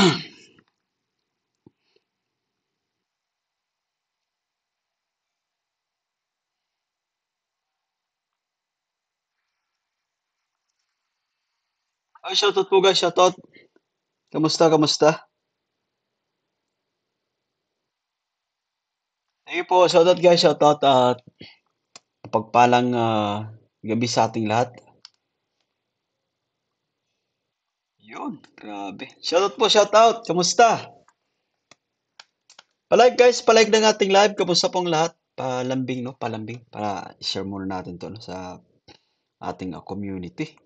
Ay, shoutout po guys, shoutout. Kamusta, kamusta? Thank you po, shoutout guys, shoutout at uh, pagpalang uh, gabi sa ating lahat. Yun, grabe. Shoutout po, shoutout. Kamusta? Palike guys, palike ng ating live. Kamusta pong lahat? Palambing, no? Palambing. Para share muna natin to no? sa ating uh, community.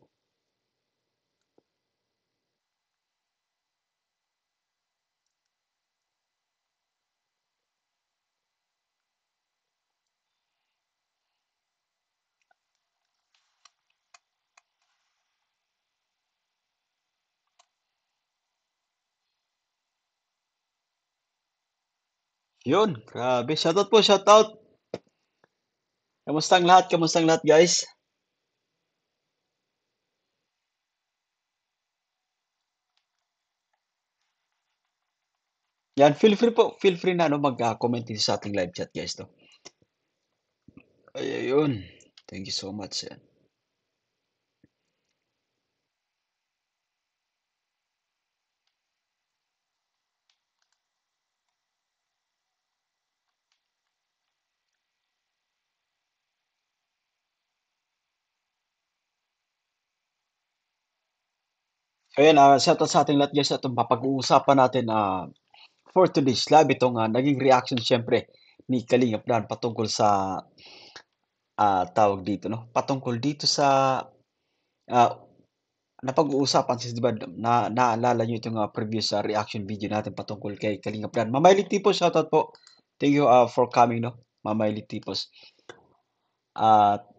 Yun, grabe. Shoutout po, shoutout. Kamusta ang lahat? Kamusta ang lahat, guys? Yan, feel free po, feel free na ano, mag-comment uh, sa ating live chat, guys. To. ayun. Thank you so much. Yan. So ayan, ah, shoutout sa ating lahat guys at mapag-uusapan natin ah, for today's live itong ah, naging reaction syempre ni Kalingap Dan patungkol sa ah, tawag dito no patungkol dito sa ah, napag-uusapan sis diba na naalala niyo itong ah, previous ah, reaction video natin patungkol kay Kalingap Dan Mamaylit Tipos out po thank you ah, for coming no Mamaylit Tipos at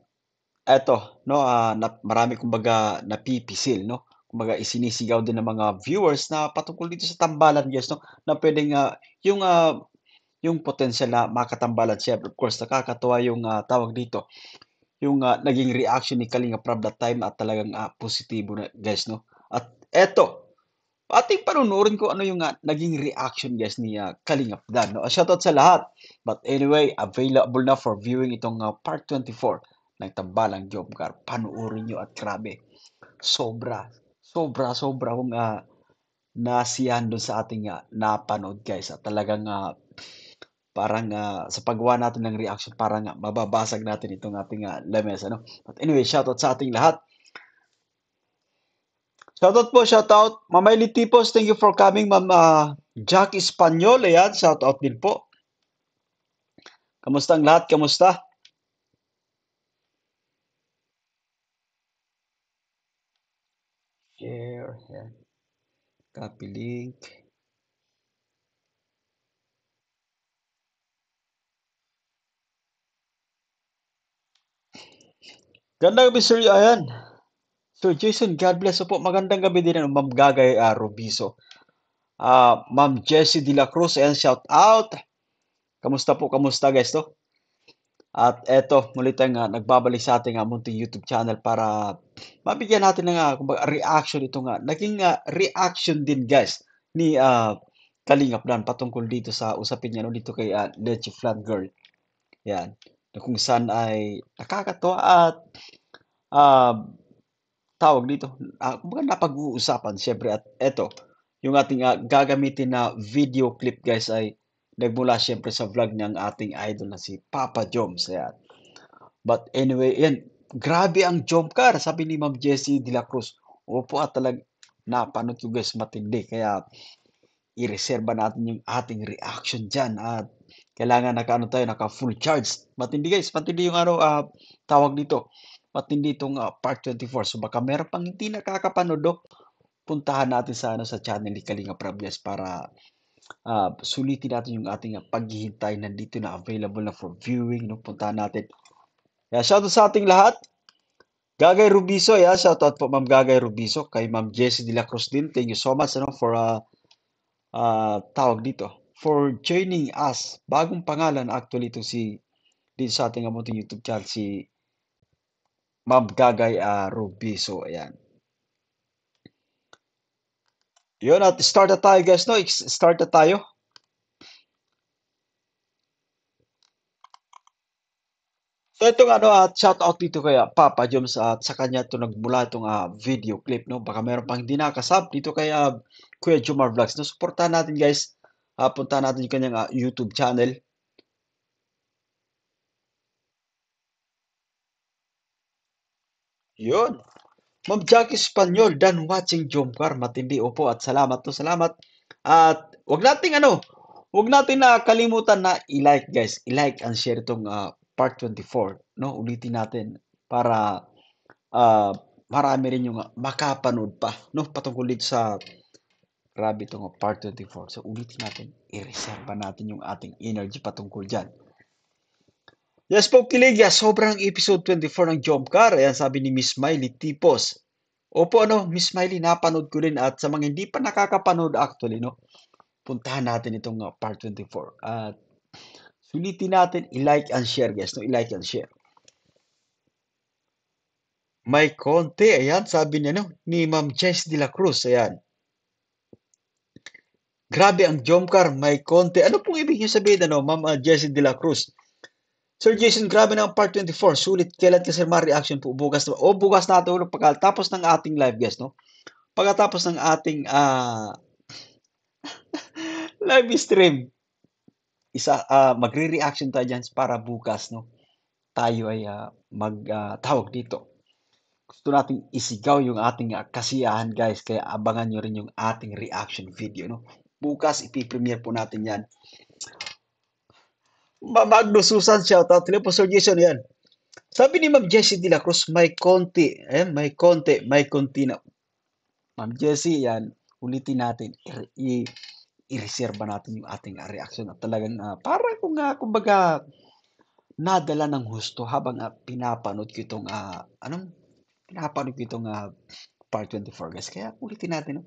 eto no ah, na, marami kumbaga napipisil no mga isinisigaw din ng mga viewers na patungkol dito sa tambalan guys no na pwedeng uh, yung uh, yung potential na makatambalan siya of course nakakatuwa yung uh, tawag dito yung uh, naging reaction ni Kalinga Prab that time at talagang uh, positibo na guys no at eto ating panunurin ko ano yung uh, naging reaction guys ni uh, Kalinga Dan no shoutout sa lahat but anyway available na for viewing itong uh, part 24 ng Tambalang Job Car panoorin nyo at grabe sobra sobra, sobra akong uh, ah, nasiyahan doon sa ating uh, napanood guys. At talagang uh, parang uh, sa paggawa natin ng reaction, parang uh, mababasag natin itong ating uh, lamesa. No? But anyway, shoutout sa ating lahat. Shoutout po, shoutout. Ma'am Eileen Tipos, thank you for coming. Ma'am uh, Jack Espanyol, ayan, shoutout din po. Kamusta ang lahat? Kamusta? copy link Gandang gabi sir, ayan. Sir Jason, God bless po. Magandang gabi din ng Ma'am Gagay uh, ah, Rubiso. Uh, ah, Ma'am Jessie De La Cruz, and shout out. Kamusta po, kamusta guys to? At eto, muli tayong uh, nagbabalik sa ating uh, munting YouTube channel para mabigyan natin ng uh, kumbaga, reaction ito nga. Naging uh, reaction din guys ni uh, Kalingap Dan patungkol dito sa usapin niya no, dito kay uh, Leche Flat Girl. Yan. Na kung saan ay nakakatawa at uh, tawag dito. Uh, kumbaga napag-uusapan syempre at eto, yung ating uh, gagamitin na video clip guys ay nagmula siyempre sa vlog ng ating idol na si Papa Joms. Ayan. But anyway, yan, grabe ang jump car, sabi ni Ma'am Jessie de la Cruz. Opo at talag napanood ko guys, matindi. Kaya i-reserva natin yung ating reaction dyan at kailangan nakaano tayo, naka full charge. Matindi guys, matindi yung ano, uh, tawag dito. Matindi itong uh, part 24. So baka meron pang hindi nakakapanood, oh. puntahan natin sana sa channel ni Kalinga Prabias para uh, sulitin natin yung ating paghihintay. Nandito na available na for viewing. No? Puntahan natin. Yeah, shoutout sa ating lahat. Gagay Rubiso, yeah, shoutout po Ma'am Gagay Rubiso. Kay Ma'am Jessie De La Cruz din. Thank you so much ano, for uh, uh, tawag dito. For joining us. Bagong pangalan actually to si din sa ating abuting YouTube channel si Ma'am Gagay uh, Rubiso. Ayan. Yun, at start na tayo guys, no? Start na tayo. So itong ano, uh, ah, shout out dito kaya ah, Papa Joms at sa kanya ito nagmula itong uh, video clip. No? Baka meron pang di nakasab dito kay Kuya Jomar Vlogs. No? Supportahan natin guys. Uh, punta natin yung kanyang uh, YouTube channel. Yun. Ma'am Jack Espanyol, Dan watching Jom Jomcar, matindi opo at salamat to, salamat. At wag nating ano, wag natin na kalimutan na i-like guys, i-like and share itong uh, part 24, no? Ulitin natin para uh, marami rin yung makapanood pa, no? Patungkol dito sa grabe itong part 24. So ulitin natin, i-reserve natin yung ating energy patungkol dyan. Yes, Pope Kiligya, sobrang episode 24 ng Jump Car. Ayan, sabi ni Miss Miley Tipos. Opo, ano, Miss Miley, napanood ko rin at sa mga hindi pa nakakapanood actually, no, puntahan natin itong uh, part 24. At sulitin natin, i-like and share, guys, no, i-like and share. May konti, ayan, sabi niya, no, ni Ma'am Jess de la Cruz, ayan. Grabe ang Jomcar, may konti. Ano pong ibig niyo sabihin, ano, Ma'am uh, ah, Jessie de la Cruz? Sir Jason, grabe na ang part 24. Sulit. Kailan kasi ma-reaction po? Bukas na, o oh, bukas na ito pagkatapos ng ating live guest, no? Pagkatapos ng ating uh, live stream. Isa, uh, magre-reaction tayo dyan para bukas, no? Tayo ay uh, ah, magtawag uh, dito. Gusto nating isigaw yung ating uh, kasiyahan, guys. Kaya abangan nyo rin yung ating reaction video, no? Bukas, ipipremiere po natin yan Magno Susan, shoutout. Hello po, Sir Jason, yan. Sabi ni Ma'am Jessie de la Cruz, may konti. Eh, may konti, may konti na. Ma'am Jessie, yan. Ulitin natin. I- i- i-reserve natin yung ating reaction at talagang uh, para kung uh, kumbaga nadala ng husto habang uh, pinapanood ko itong uh, anong pinapanood ko itong uh, part 24 guys kaya ulitin natin no?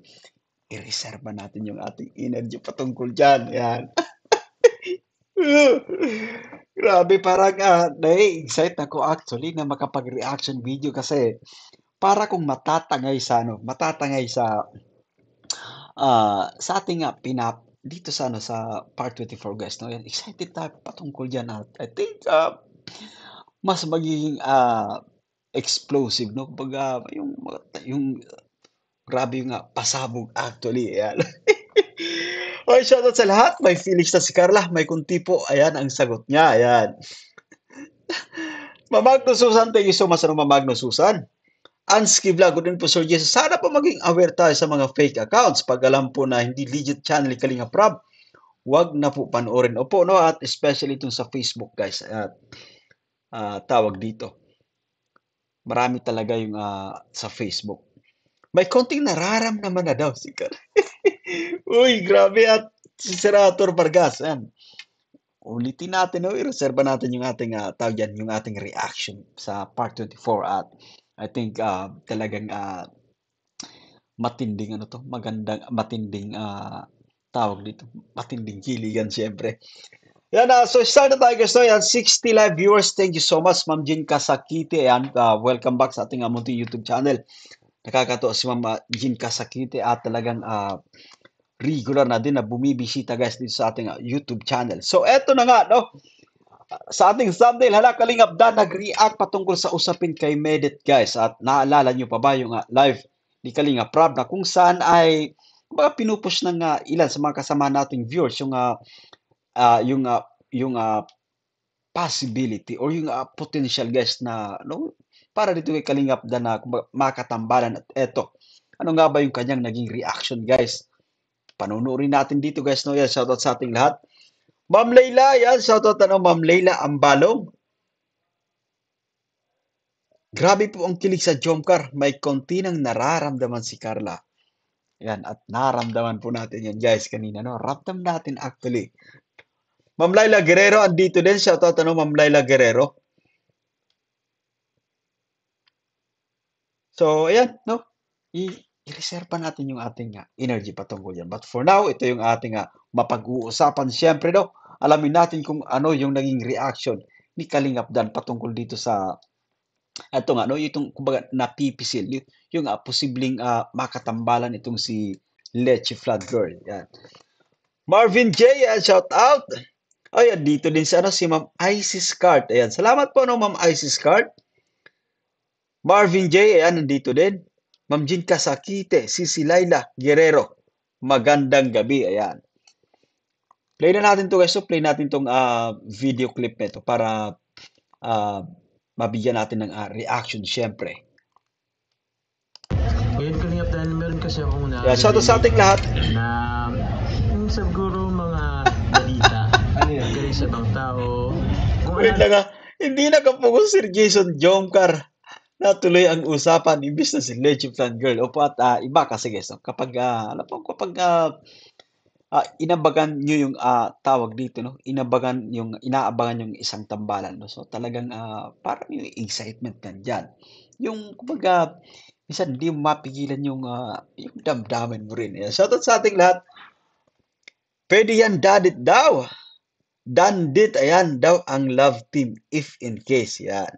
i-reserve natin yung ating energy patungkol dyan yan Grabe, parang, ah, nai-excite ako actually na makapag-reaction video kasi para kung matatangay sa ano, matatangay sa uh, sa ating ah, pinap dito sa ano sa part 24 guys no yan excited tayo patungkol diyan at I think ah, mas magiging uh, explosive no kumbaga yung yung grabe yung ah, pasabog actually yan Oy, shoutout sa lahat. May feelings na si Carla. May kuntipo. Ayan ang sagot niya. Ayan. Mamagno Susan, thank you so much. Ano Mamagno Susan? Anski Vlog, good po Sir Jesus. Sana po maging aware tayo sa mga fake accounts. Pag alam po na hindi legit channel Kalinga Prab, wag na po panoorin. Opo, no? At especially itong sa Facebook, guys. At uh, tawag dito. Marami talaga yung uh, sa Facebook. May konting nararamdaman na daw si Carla. Uy, grabe at si Serator Vargas. Ayan. Ulitin natin, no? i-reserve natin yung ating uh, tawag yan, yung ating reaction sa part 24 at I think uh, talagang uh, matinding ano to, magandang matinding uh, tawag dito, matinding kiligan siyempre. Yan, uh, so start na tayo guys. No? Yan, 60 live viewers. Thank you so much, Ma'am Jean Kasakite. Yan, uh, welcome back sa ating uh, YouTube channel. Nakakatuwa si Ma'am uh, Jean Kasakite at talagang uh, regular na din na bumibisita guys dito sa ating ah, YouTube channel. So eto na nga no. Sa ating thumbnail, hala kalingap abda nag-react patungkol sa usapin kay Medet guys. At naalala nyo pa ba yung uh, live ni Kalinga Prab na kung saan ay mga pinupush ng uh, ilan sa mga kasama nating viewers yung uh, uh, yung uh, yung uh, possibility or yung uh, potential guys na no para dito kay Kalinga Abda na makatambalan at eto ano nga ba yung kanyang naging reaction guys Panunurin natin dito guys, no? Yan, shoutout sa ating lahat. Ma'am Leila, yan, shoutout ano, Ma'am Leila Ambalong. Grabe po ang kilig sa Jomcar. May konti nang nararamdaman si Carla. Yan, at naramdaman po natin yan guys kanina, no? Ramdam natin actually. Ma'am Leila Guerrero, andito din. Shoutout ano, Ma'am Leila Guerrero. So, ayan, no? i-reserve natin yung ating uh, energy patungkol yan. But for now, ito yung ating uh, mapag-uusapan. Siyempre, no, alamin natin kung ano yung naging reaction ni Kalingap Dan patungkol dito sa ito ano, itong kumbaga, napipisil, yung uh, posibleng uh, makatambalan itong si Leche Flatbird. Yan. Marvin J, uh, shout out. Ayan, dito din si, ano, si Ma'am Isis Cart. Ayan, salamat po, no, Ma'am Isis Cart. Marvin J, ayan, nandito din. Ma'am Jean Kasakite, Sisi Laila Guerrero. Magandang gabi, ayan. Play na natin to guys. So play natin tong uh, video clip nito para uh, mabigyan natin ng uh, reaction syempre. Ngayon up dahil meron kasi ako muna. Yeah, shout out sa ating lahat. Na um, siguro mga balita galing sa ibang tao. Wait ano- lang ha. Hindi nakapokus si Jason Jomcar natuloy ang usapan ni na si Legend Fan Girl. Opo at uh, iba kasi guys, no? kapag uh, alam po, kapag uh, uh, inabagan niyo yung uh, tawag dito, no? Inabagan yung inaabangan yung isang tambalan, no? So talagang uh, parang yung excitement nandiyan. Yung kapag uh, minsan hindi mo mapigilan yung uh, yung damdamin mo rin. Yeah. Shoutout sa ating lahat. Pwede yan dadit daw. Dandit, ayan daw ang love team if in case. Yan.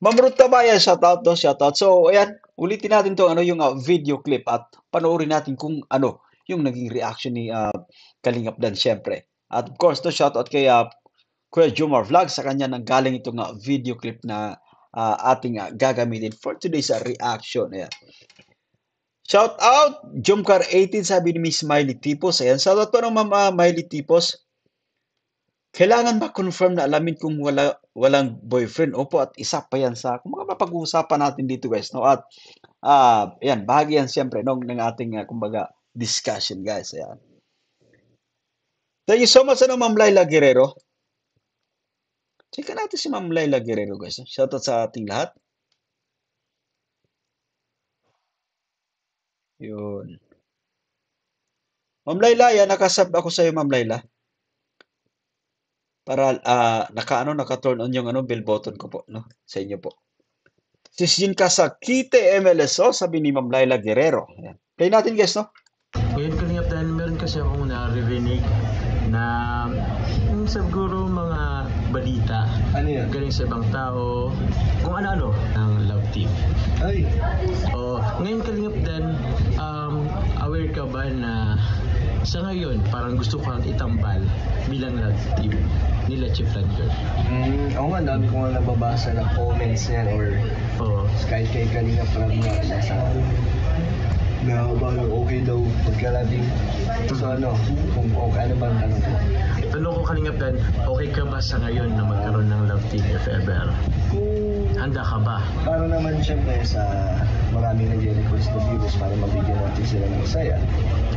Ma'am Ruth Tabayan, to, shout out. So, ayan, ulitin natin tong ano yung uh, video clip at panoorin natin kung ano yung naging reaction ni uh, Kalingap Dan syempre. At of course, no, out kay uh, Kuya Jumar Vlog sa kanya nang galing itong uh, video clip na uh, ating uh, gagamitin for today's uh, reaction. Ayan. Shout out Jumcar 18 sabi ni Miss Miley Tipos. Ayan, shout out pa ng Ma'am uh, Miley Tipos. Kailangan ma-confirm na alamin kung wala walang boyfriend. Opo, at isa pa yan sa kung mapag-uusapan natin dito guys, no? At ah, ayan, bahagi yan siyempre nung ng ating uh, kumbaga discussion guys, ayan. Thank you so much ano Ma'am Laila Guerrero. Check natin si Ma'am Laila Guerrero guys. Shoutout sa ating lahat. Yun. Ma'am Laila, yan, nakasab ako sa iyo, Ma'am Laila para uh, ah, nakaano naka-turn on yung ano bell button ko po no sa inyo po. Sisjin ka sa Kite MLSO sabi ni Ma'am Laila Guerrero. Ayan. Play natin guys no. Ngayon kanina dahil meron kasi akong naririnig na yung hmm, siguro mga balita ano yan? galing sa ibang tao kung ano-ano ng love team. Ay. O, ngayon kalingap din um, aware ka ba na sa ngayon, parang gusto ko kang itambal bilang love team ni Leche Friendler. Mm, oo nga, dami ko nga nababasa na comments niyan or oh. kahit kay Kalinga Prab na nasa na parang okay daw pagkalabing. So mm-hmm. ano, kung okay, ano ba ang tanong ko? Tanong ko kanina Dan, okay ka ba sa ngayon na magkaroon ng love team if ever? Kung... Handa ka ba? Para naman siyempre sa maraming nag-request na viewers para mabigyan natin sila ng saya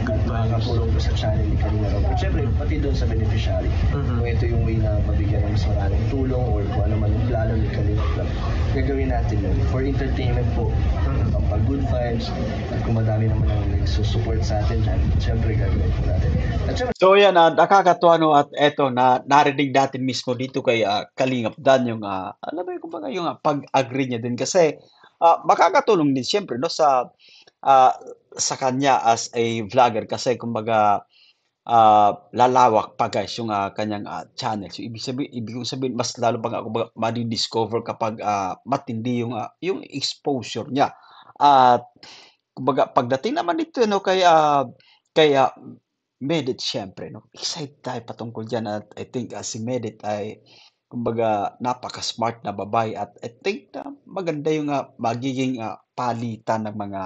pulong po sa channel ni rin. But syempre, pati doon sa beneficiary. Mm-hmm. ito yung way na mabigyan ng mas maraming tulong or kung ano man yung plano ni Kalina Club, gagawin natin yun. For entertainment po, mm-hmm. Um, pag good vibes, at kung madami naman ang nagsusupport sa atin dyan, siyempre gagawin po natin. At syempre, so yan, uh, nakakatuwa no at eto na narinig natin mismo dito kay uh, Kalingap Dan yung uh, alam mo yung kumbaga yung uh, pag-agree niya din kasi uh, makakatulong din siyempre no sa uh, sa kanya as a vlogger kasi kumbaga uh, lalawak pa guys yung uh, kanyang uh, ah, channel. So ibig sabihin, ibig sabihin mas lalo pa nga ako ma-discover kapag uh, matindi yung uh, yung exposure niya. At kumbaga pagdating naman dito no kay uh, kay uh, Medit syempre no. Excited tayo patungkol diyan at I think uh, si Medit ay kumbaga napaka-smart na babae at I think na uh, maganda yung uh, magiging uh, palitan ng mga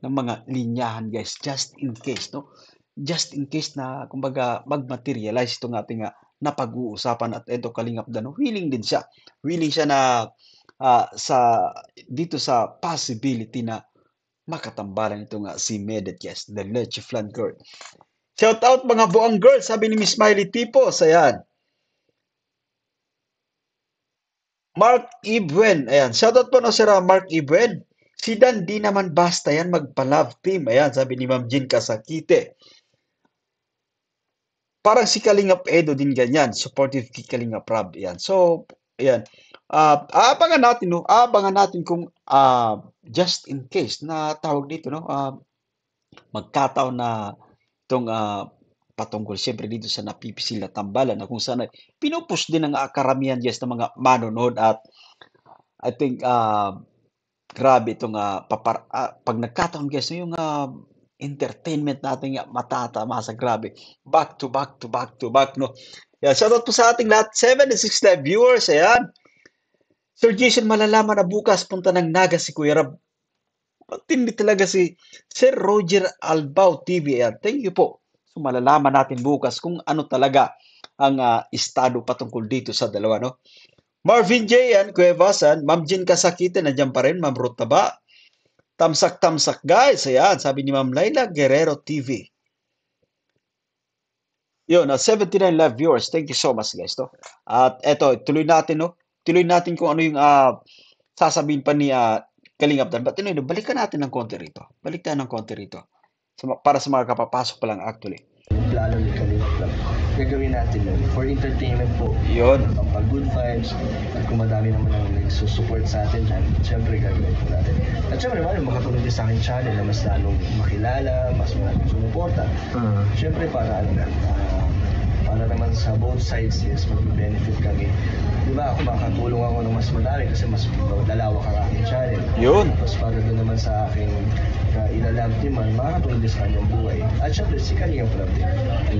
ng mga linyahan guys just in case no just in case na kumbaga magmaterialize itong ating uh, napag-uusapan at ito kalingap dan willing din siya willing siya na uh, sa dito sa possibility na makatambalan itong uh, si Medet yes the Leche Flan girl shout out mga buang girls sabi ni Miss Miley Tipo sayan Mark Ibwen. Ayan. shout out po no sir Mark Ibwen. Si Dan di naman basta yan magpa-love team. Ayan, sabi ni Ma'am Jean Kasakite. Parang si Kalingap Edo din ganyan. Supportive kay Kalingap Rob. Ayan. So, ayan. Uh, ah, abangan natin, no? Abangan natin kung uh, just in case na tawag dito, no? Uh, magkataon na itong uh, patungkol siyempre dito sa napipisil na tambalan na kung saan pinupush din ang karamihan yes ng mga manonood at I think uh, Grabe itong, ah, papar ah, 'pag nagkataon guys, yung, ah, entertainment natin nga matatamasa, grabe. Back to back to back to back 'no. yeah, shout out po sa ating lahat 76 viewers, ayan. Sir Jason, malalaman na bukas punta ng Naga si Kuya Rab. tindi talaga si Sir Roger Albao TV. Ayan, thank you po. So malalaman natin bukas kung ano talaga ang, ah, estado patungkol dito sa dalawa 'no. Marvin J. and Cuevasan, Ma'am Jean Kasakite, nandiyan pa rin, Ma'am Ruth Taba. Tamsak-tamsak guys, ayan, sabi ni Ma'am Laila Guerrero TV. Yun, uh, 79 live viewers. Thank you so much guys. To. At eto, tuloy natin, no? Tuloy natin kung ano yung uh, sasabihin pa ni uh, Kalingap Dan. But anyway, balikan natin ng konti rito. Balik tayo ng konti rito. para sa mga kapapasok pa lang actually. Lalo ni Kalingap lang. Gagawin natin yun. For entertainment po. Yun. Pag good vibes, at kung madami naman ang nagsusupport sa atin dyan, syempre gagawin po natin. At syempre naman, makatulong din sa akin channel na mas lalong makilala, mas maraming sumuporta. Uh-huh. Syempre para ano, uh, para naman sa both sides yes, mag-benefit kami. Di ba, ako makatulong ako ng mas madami kasi mas dalawa ka aking channel. Yun. Tapos para doon naman sa aking uh, inalam team, man, makakatulong din sa kanyang buhay. At syempre, si kanyang club din.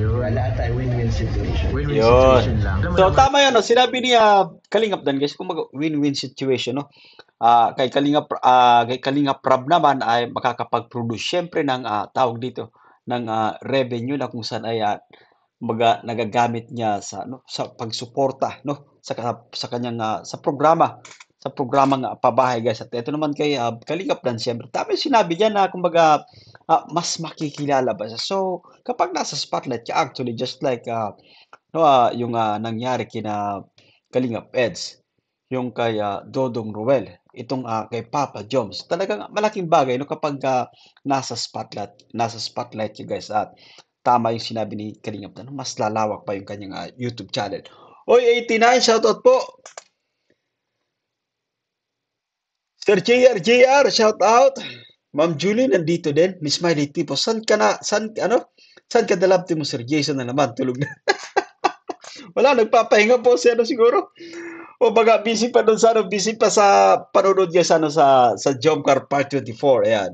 Yun. Lahat tayo win-win situation. Win-win situation lang. So, tama yun. No? Sinabi ni uh, Kalingap Dan, guys, kung mag win-win situation, no? Uh, kay Kalinga uh, kay Kalinga Prab naman ay makakapag-produce syempre ng uh, tawag dito ng uh, revenue na kung saan ay uh, mga nagagamit niya sa no sa pagsuporta no sa sa kanyang uh, sa programa sa programa ng pabahay guys at ito naman kay uh, ah, Kaligap Dan siyempre dami sinabi niya na kumbaga uh, mas makikilala ba siya so kapag nasa spotlight ka actually just like uh, no uh, yung uh, nangyari kina Kalingap Eds yung kay uh, Dodong Ruel itong uh, kay Papa Joms. Talagang malaking bagay no kapag uh, nasa spotlight, nasa spotlight you guys at tama yung sinabi ni Kalingap na mas lalawak pa yung kanyang uh, YouTube channel. Oy, 89, shoutout po! Sir JR, JR, shoutout! Ma'am Julie, nandito din. Miss Miley Tipo, saan ka na, saan, ano? San ka dalapte mo, Sir Jason na naman? Tulog na. Wala, nagpapahinga po siya na siguro. O baga, busy pa doon sa ano, busy pa sa panonood niya sa, ano, sa, sa Jump Car Part 24. Ayan.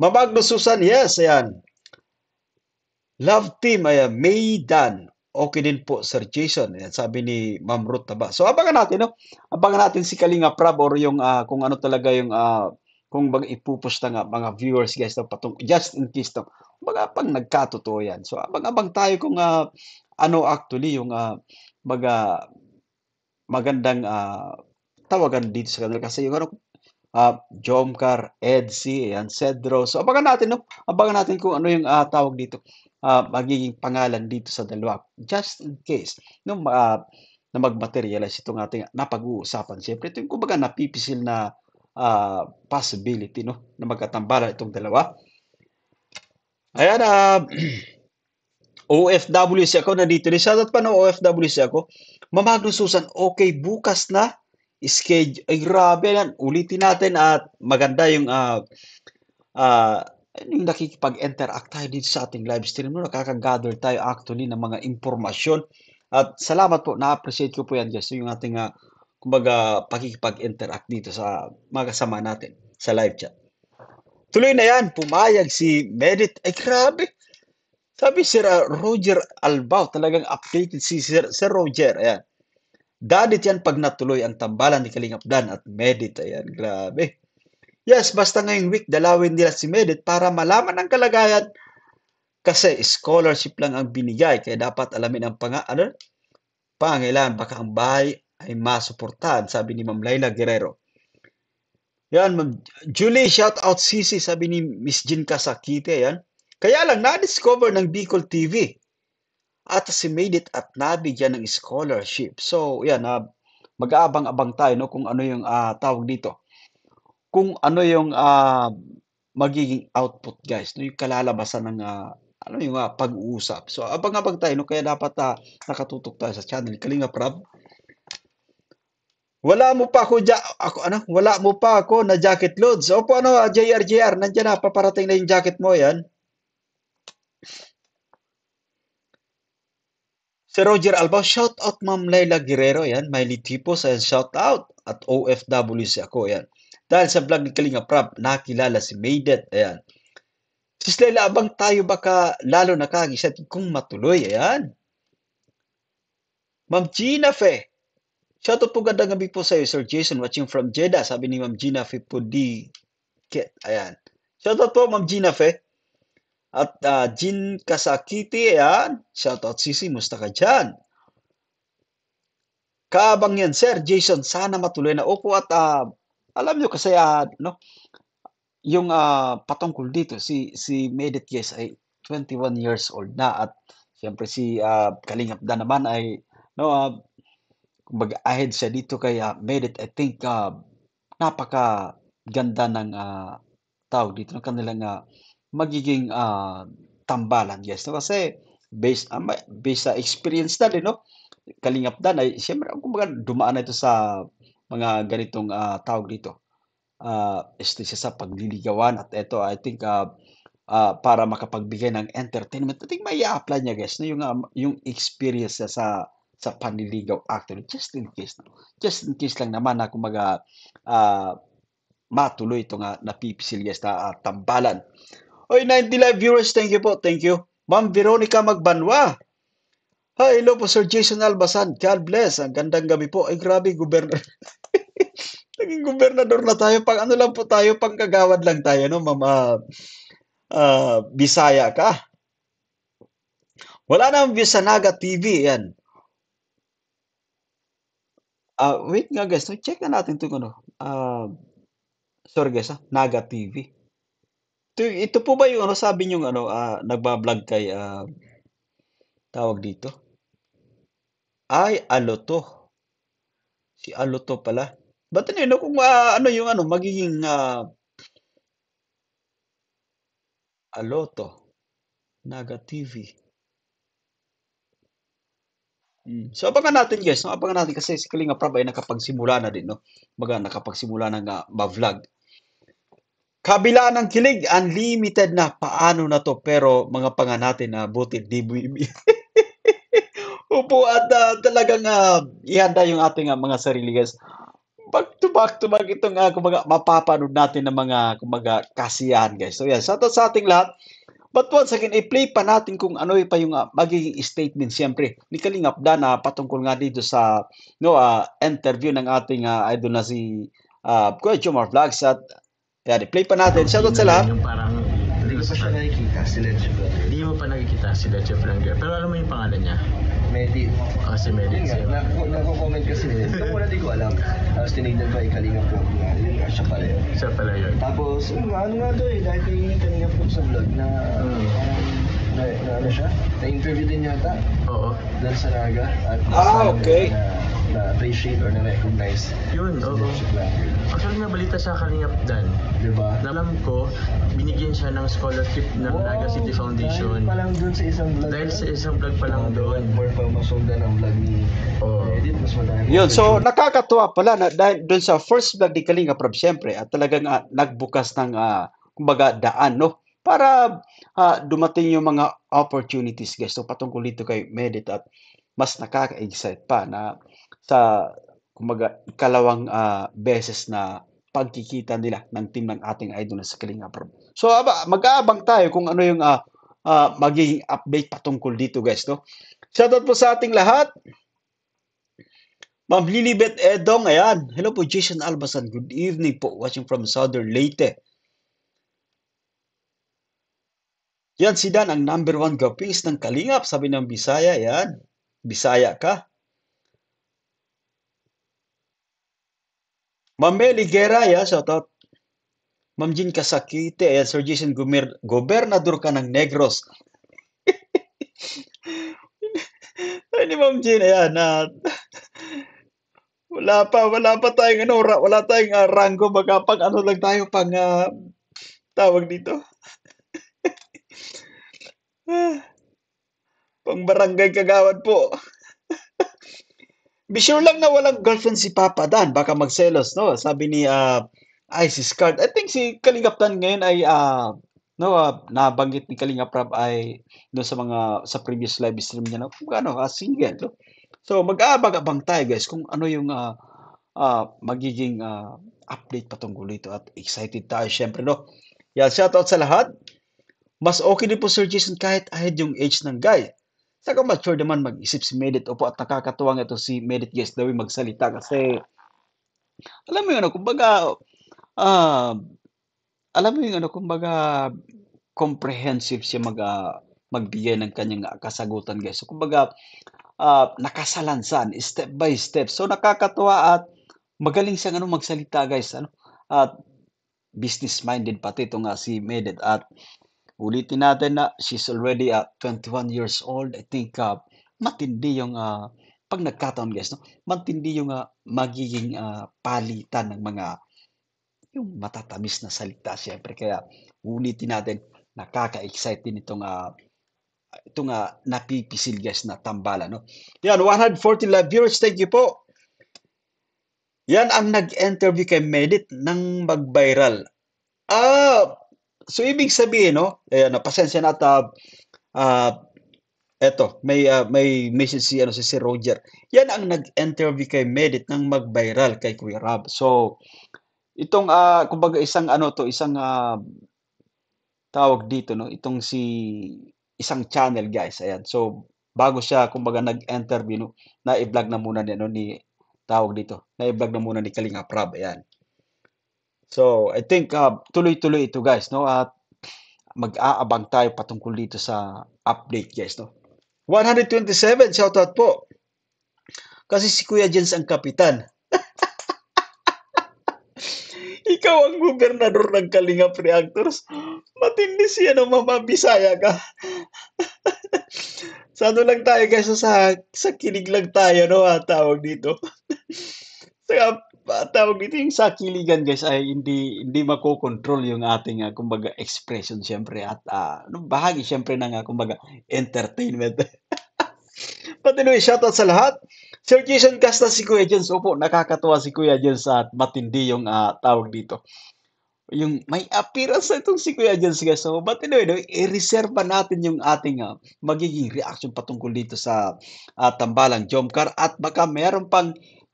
Mamagno Susan, yes, ayan. Love team ay ah, May Okay din po, Sir Jason. sabi ni Ma'am Ruth Taba. So abangan natin, no? Abangan natin si Kalinga Prab or yung uh, kung ano talaga yung uh, kung bang ipupusta nga mga viewers guys na patong just in case to. baga pang nagkatotoo yan. So abang-abang tayo kung uh, ano actually yung uh, baga magandang uh, tawagan dito sa kanila kasi yung ano uh, Jomcar, Edsy, ayan, Cedro. So abangan natin no? abangan natin kung ano yung uh, tawag dito uh, magiging pangalan dito sa dalawa. Just in case, no, uh, na mag-materialize itong ating napag-uusapan. Siyempre, ito yung kumbaga napipisil na uh, possibility no, na magkatambala itong dalawa. Ayan, uh, si ako, nandito rin. Shoutout pa no, OFW si ako. Mamagno Susan, okay, bukas na schedule. Ay, grabe, yan. ulitin natin at maganda yung uh, uh, yung nakikipag-interact tayo dito sa ating live stream. No? Nakakagather tayo actually ng mga impormasyon. At salamat po, na-appreciate ko po yan guys. Yung ating uh, kumbaga pakikipag-interact dito sa mga kasama natin sa live chat. Tuloy na yan, pumayag si Medit. Ay grabe, sabi si ah, Roger Albao, talagang updated si Sir, Sir Roger. Ayan. Dadit yan pag natuloy ang tambalan ni Kalingap at Medit. Ayan, grabe. Yes, basta ngayong week dalawin nila si Medet para malaman ang kalagayan kasi scholarship lang ang binigay kaya dapat alamin ang pang ano, pangailan baka ang bahay ay masuportahan sabi ni Ma'am Laila Guerrero. Yan, Ma'am Julie, shout out CC sabi ni Miss Jean Kasakite yan. Kaya lang na-discover ng Bicol TV at si Medet at nabigyan ng scholarship. So, yan, uh, mag-aabang-abang tayo no, kung ano yung uh, tawag dito kung ano yung, ah, magiging output guys, 'no, yung kalalabasan ng, ah, alam ano yung, ah, pag-uusap. So, abang-abang tayo 'no, kaya dapat, ah, nakatutok tayo sa channel ni Kalinga Prab. Wala mo pa ako ja ako ano, wala mo pa ako na jacket loads. Opo, ano, ah, JRJR nandiyan na, paparating na yung jacket mo, 'yan. Sir Roger Alba, shout out Ma'am Laila Guerrero, 'yan. Miley Tipos, ayan, out At OFW si ako, 'yan. Dahil sa vlog ni Kalinga Prop, nakilala si Maydet. Ayan. Sis Leila, abang tayo baka lalo nakagisat kung matuloy. Ayan. Ma'am Gina Fe. Shout out po ganda gabi po sa iyo, Sir Jason, watching from Jeddah. Sabi ni Ma'am Gina Fe po di... Ayan. Shout out po, Ma'am Gina Fe. At uh, Jin Kasakiti, ayan. Shout out sisi, musta ka dyan? Kaabang yan, Sir Jason. Sana matuloy na. Opo, at uh, alam niyo kasi ah, no, yung ah, patungkol dito si si Medet Yes ay 21 years old na at siyempre si ah, Kalingap Dan naman ay no ah, kumbaga ahead siya dito kay ah, Medet. I think ah, napaka ganda ng ah, tawag dito ng kanilang ah, magiging ah, tambalan yes no kasi based ah, ma- based sa experience na no Kalingap Dan ay siyempre kumbaga dumaan na ito sa mga ganitong uh, tawag dito. Uh, ah, esthesia sa pagliligawan at ito I think uh, uh, para makapagbigay ng entertainment. I think may apply niya guys no, yung, uh, yung experience niya sa sa panliligaw actually just in case no? just in case lang naman na kumaga uh, matuloy itong uh, napipisil guys na uh, tambalan Oy, 90 live viewers, thank you po, thank you. Ma'am Veronica Magbanwa, Hi, hello po Sir Jason Albasan. God bless. Ang gandang gabi po. Ay grabe, gobernador. Naging gobernador na tayo. Pang ano lang po tayo, pang kagawad lang tayo, no, mama uh, Bisaya ka. Wala na ang Visanaga TV, yan. Uh, wait nga guys, no, check na natin itong ano. Uh, sorry guys, ha? Naga TV. Ito, ito po ba yung ano, sabi nyo ano, uh, nagbablog kay, uh, tawag dito, ay, Aloto. Si Aloto pala. Ba't ano yun? Kung ah, ano yung ano, magiging ah, Aloto. Naga TV. Mm. So abangan natin guys, no? abangan natin kasi si Kalinga Prab ay nakapagsimula na din, no? Baga nakapagsimula na nga ma-vlog. Kabila ng kilig, unlimited na paano na to pero mga panga natin na ah, buti DBM. po at uh, talagang uh, ihanda yung ating uh, mga sarili guys. Back to back to back itong uh, kumbaga, mapapanood natin ng mga kumaga, kasiyahan guys. So yan, shout sa ating lahat. But once again, i-play pa natin kung ano pa yung uh, magiging statement siyempre ni Kaling Apda na patungkol nga dito sa no uh, interview ng ating uh, idol na si uh, Kuya Jomar Vlogs at yan, i-play pa natin. Shout out sa lahat. Parang hindi ko pa siya nakikita, si Leche Hindi mo pa nakikita si Leche Brother. Pero alam mo yung pangalan niya? Medi. Oh, ah, si Medit. Yun nga, nagko-comment kasi Medit. Ito muna di ko alam. Tapos tinignan ba, ikalinga po. Yun nga, siya pala yun. Siya pala yun. Tapos, um, ano nga to eh, dahil kay kalinga po sa vlog na mm. na, na, ano siya? Na-interview din yata. Oo. Dahil sa Naga. At ah, okay. Na, na-appreciate or na-recognize Yun, oo. leadership natin. Actually, nabalita siya kanina dan. Di ba? Alam ko, binigyan siya ng scholarship ng Wow! Naga City Foundation. Dahil pa lang dun sa isang vlog. Dahil sa isang vlog pa lang doon. More pa masundan ang vlog ni Oo. Edit, mas madami. Yun, so nakakatuwa pala na dahil doon sa first vlog ni Kalinga Prab, syempre, at ah, talagang ah, nagbukas ng ah, kumbaga daan, no? Para ah, dumating yung mga opportunities, guys. So patungkol dito kay Medit at mas nakaka-excite pa na sa kumbaga ikalawang uh, beses na pagkikita nila ng team ng ating idol na sa Kalinga Prob. So aba, mag-aabang tayo kung ano yung uh, uh, magiging update patungkol dito guys. No? Shoutout po sa ating lahat. Ma'am Lilibet Edong, ayan. Hello po Jason Albasan. Good evening po. Watching from Southern Leyte. Yan si Dan, ang number one gapis ng Kalingap. Sabi ng Bisaya, yan. Bisaya ka. Ma'am Meli Geraya, shout out. Ma'am Jean Kasakite, eh, Sir Jason Gumir, gobernador ka ng Negros. Ay ni Ma'am Jean, ayan na. Wala pa, wala pa tayong ano, wala tayong uh, rango, baka pang ano lang tayo pang uh, tawag dito. Ah, pang barangay kagawad po. Be sure lang na walang girlfriend si Papa Dan. Baka magselos, no? Sabi ni uh, ah, Isis Card. I think si Kalingap Dan ngayon ay uh, no uh, nabanggit ni Kalinga Prab ay doon sa mga sa previous live stream niya na kung ano uh, single no? so mag-aabang-abang tayo guys kung ano yung uh, uh, magiging uh, update patungkol dito at excited tayo syempre no yan shout out sa lahat mas okay din po Sir Jason kahit ahead yung age ng guy Saka mature naman mag-isip si Medit. Opo, at nakakatuwa ito si Medit guys daw magsalita kasi alam mo yun, ano, kumbaga uh, alam mo yung ano, kumbaga comprehensive siya mag uh, magbigay ng kanyang kasagutan guys. So kumbaga uh, nakasalansan step by step. So nakakatuwa at magaling siyang ano magsalita guys. Ano? At business minded pati ito nga si Medit at Ulitin natin na she's already uh, 21 years old. I think uh, matindi yung uh, pag nagkataon guys, no? matindi yung uh, magiging uh, palitan ng mga yung matatamis na salita siyempre. Kaya ulitin natin, nakaka-excite din itong uh, itong uh, napipisil guys na tambala. No? Yan, 140 live viewers. Thank you po. Yan ang nag-interview kay Medit ng mag-viral. Ah, So ibig sabihin no, ayan, pasensya na at uh, uh, eto, may uh, may message si ano si, si Roger. Yan ang nag-interview kay Medit nang mag-viral kay Kuya Rob. So itong uh, kumbaga isang ano to, isang uh, tawag dito no, itong si isang channel guys. Ayan. So bago siya kumbaga nag-interview no, na-vlog na muna ni ano ni tawag dito. Na-vlog i na muna ni Kalinga Prab. Ayan. So, I think uh, tuloy-tuloy ito guys, no? At mag-aabang tayo patungkol dito sa update guys, no? 127, shoutout po. Kasi si Kuya Jens ang kapitan. Ikaw ang gobernador ng Kalinga Reactors. Matindi siya ng Mama Bisaya ka. sa ano lang tayo guys, sa, sa kinig lang tayo, no? Ha, tawag dito. sa pa, ah, tawag dito yung sa kiligan guys ay hindi hindi makokontrol yung ating uh, kumbaga expression syempre at uh, bahagi syempre ng uh, kumbaga entertainment. Pati anyway, shoutout sa lahat. Sir Jason Casta si Kuya Jens. Opo, nakakatuwa si Kuya Jens at matindi yung uh, tawag dito. Yung may appearance na itong si Kuya Jens guys. So, but anyway, no, i-reserve natin yung ating uh, magiging reaction patungkol dito sa uh, tambalang Jomcar at baka meron pang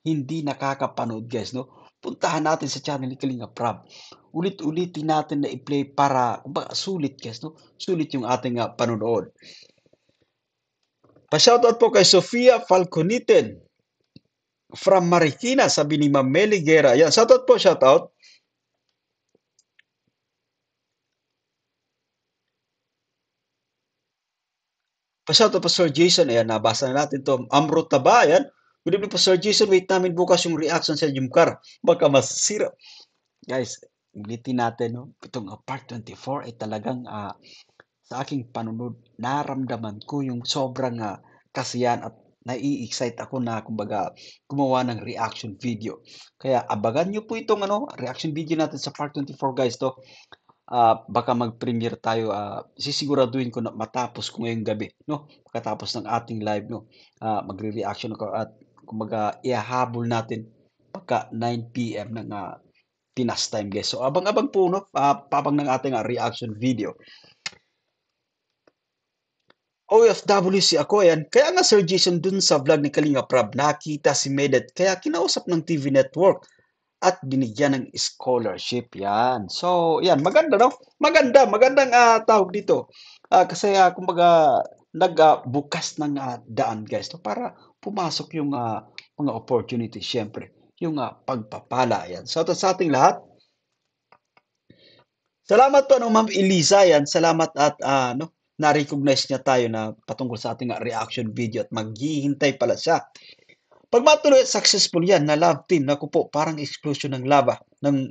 hindi nakakapanood guys, no? Puntahan natin sa channel ni Kalinga Prab. Ulit-ulitin natin na i-play para kumbaga, sulit guys, no? Sulit yung ating uh, panonood. Pa-shoutout po kay Sofia Falconiten from Marikina, sabi ni Ma'am Meligera Guerra. Yan, shoutout po, shoutout. Pasyato pa Sir Jason, ayan, nabasa na natin to. Amro Taba, ayan. Good evening, Sir Jason. Wait namin bukas yung reaction sa Jumcar. Baka masira. Guys, ulitin natin, no? itong ah, part 24 ay talagang uh, sa aking panunod, naramdaman ko yung sobrang uh, kasiyahan at nai-excite ako na kumbaga gumawa ng reaction video. Kaya abagan nyo po itong ano, reaction video natin sa part 24 guys to. Uh, baka mag-premiere tayo, uh, sisiguraduhin ko na matapos ko ngayong gabi, no? Pagkatapos ng ating live, no? Uh, magre-reaction ako at kumbaga ihahabol natin pagka 9 PM ng uh, Pinas time guys. So abang-abang po no, uh, papang ng ating uh, reaction video. OFW ako Akoyan, kaya nga Sir Jason dun sa vlog ni Kalinga Prab, nakita si Medet, kaya kinausap ng TV Network at binigyan ng scholarship yan. So, yan, maganda no? Maganda, magandang uh, tawag dito. Uh, kasi uh, kumbaga nagbukas uh, ng uh, daan guys no? para pumasok yung uh, mga opportunity, syempre, yung uh, pagpapala. Yan. So, sa ating lahat, salamat po ano Ma'am Elisa. Yan. Salamat at uh, ah, no, na-recognize niya tayo na patungkol sa ating reaction video at maghihintay pala siya. Pag matuloy at successful yan na love team, naku po, parang explosion ng lava ng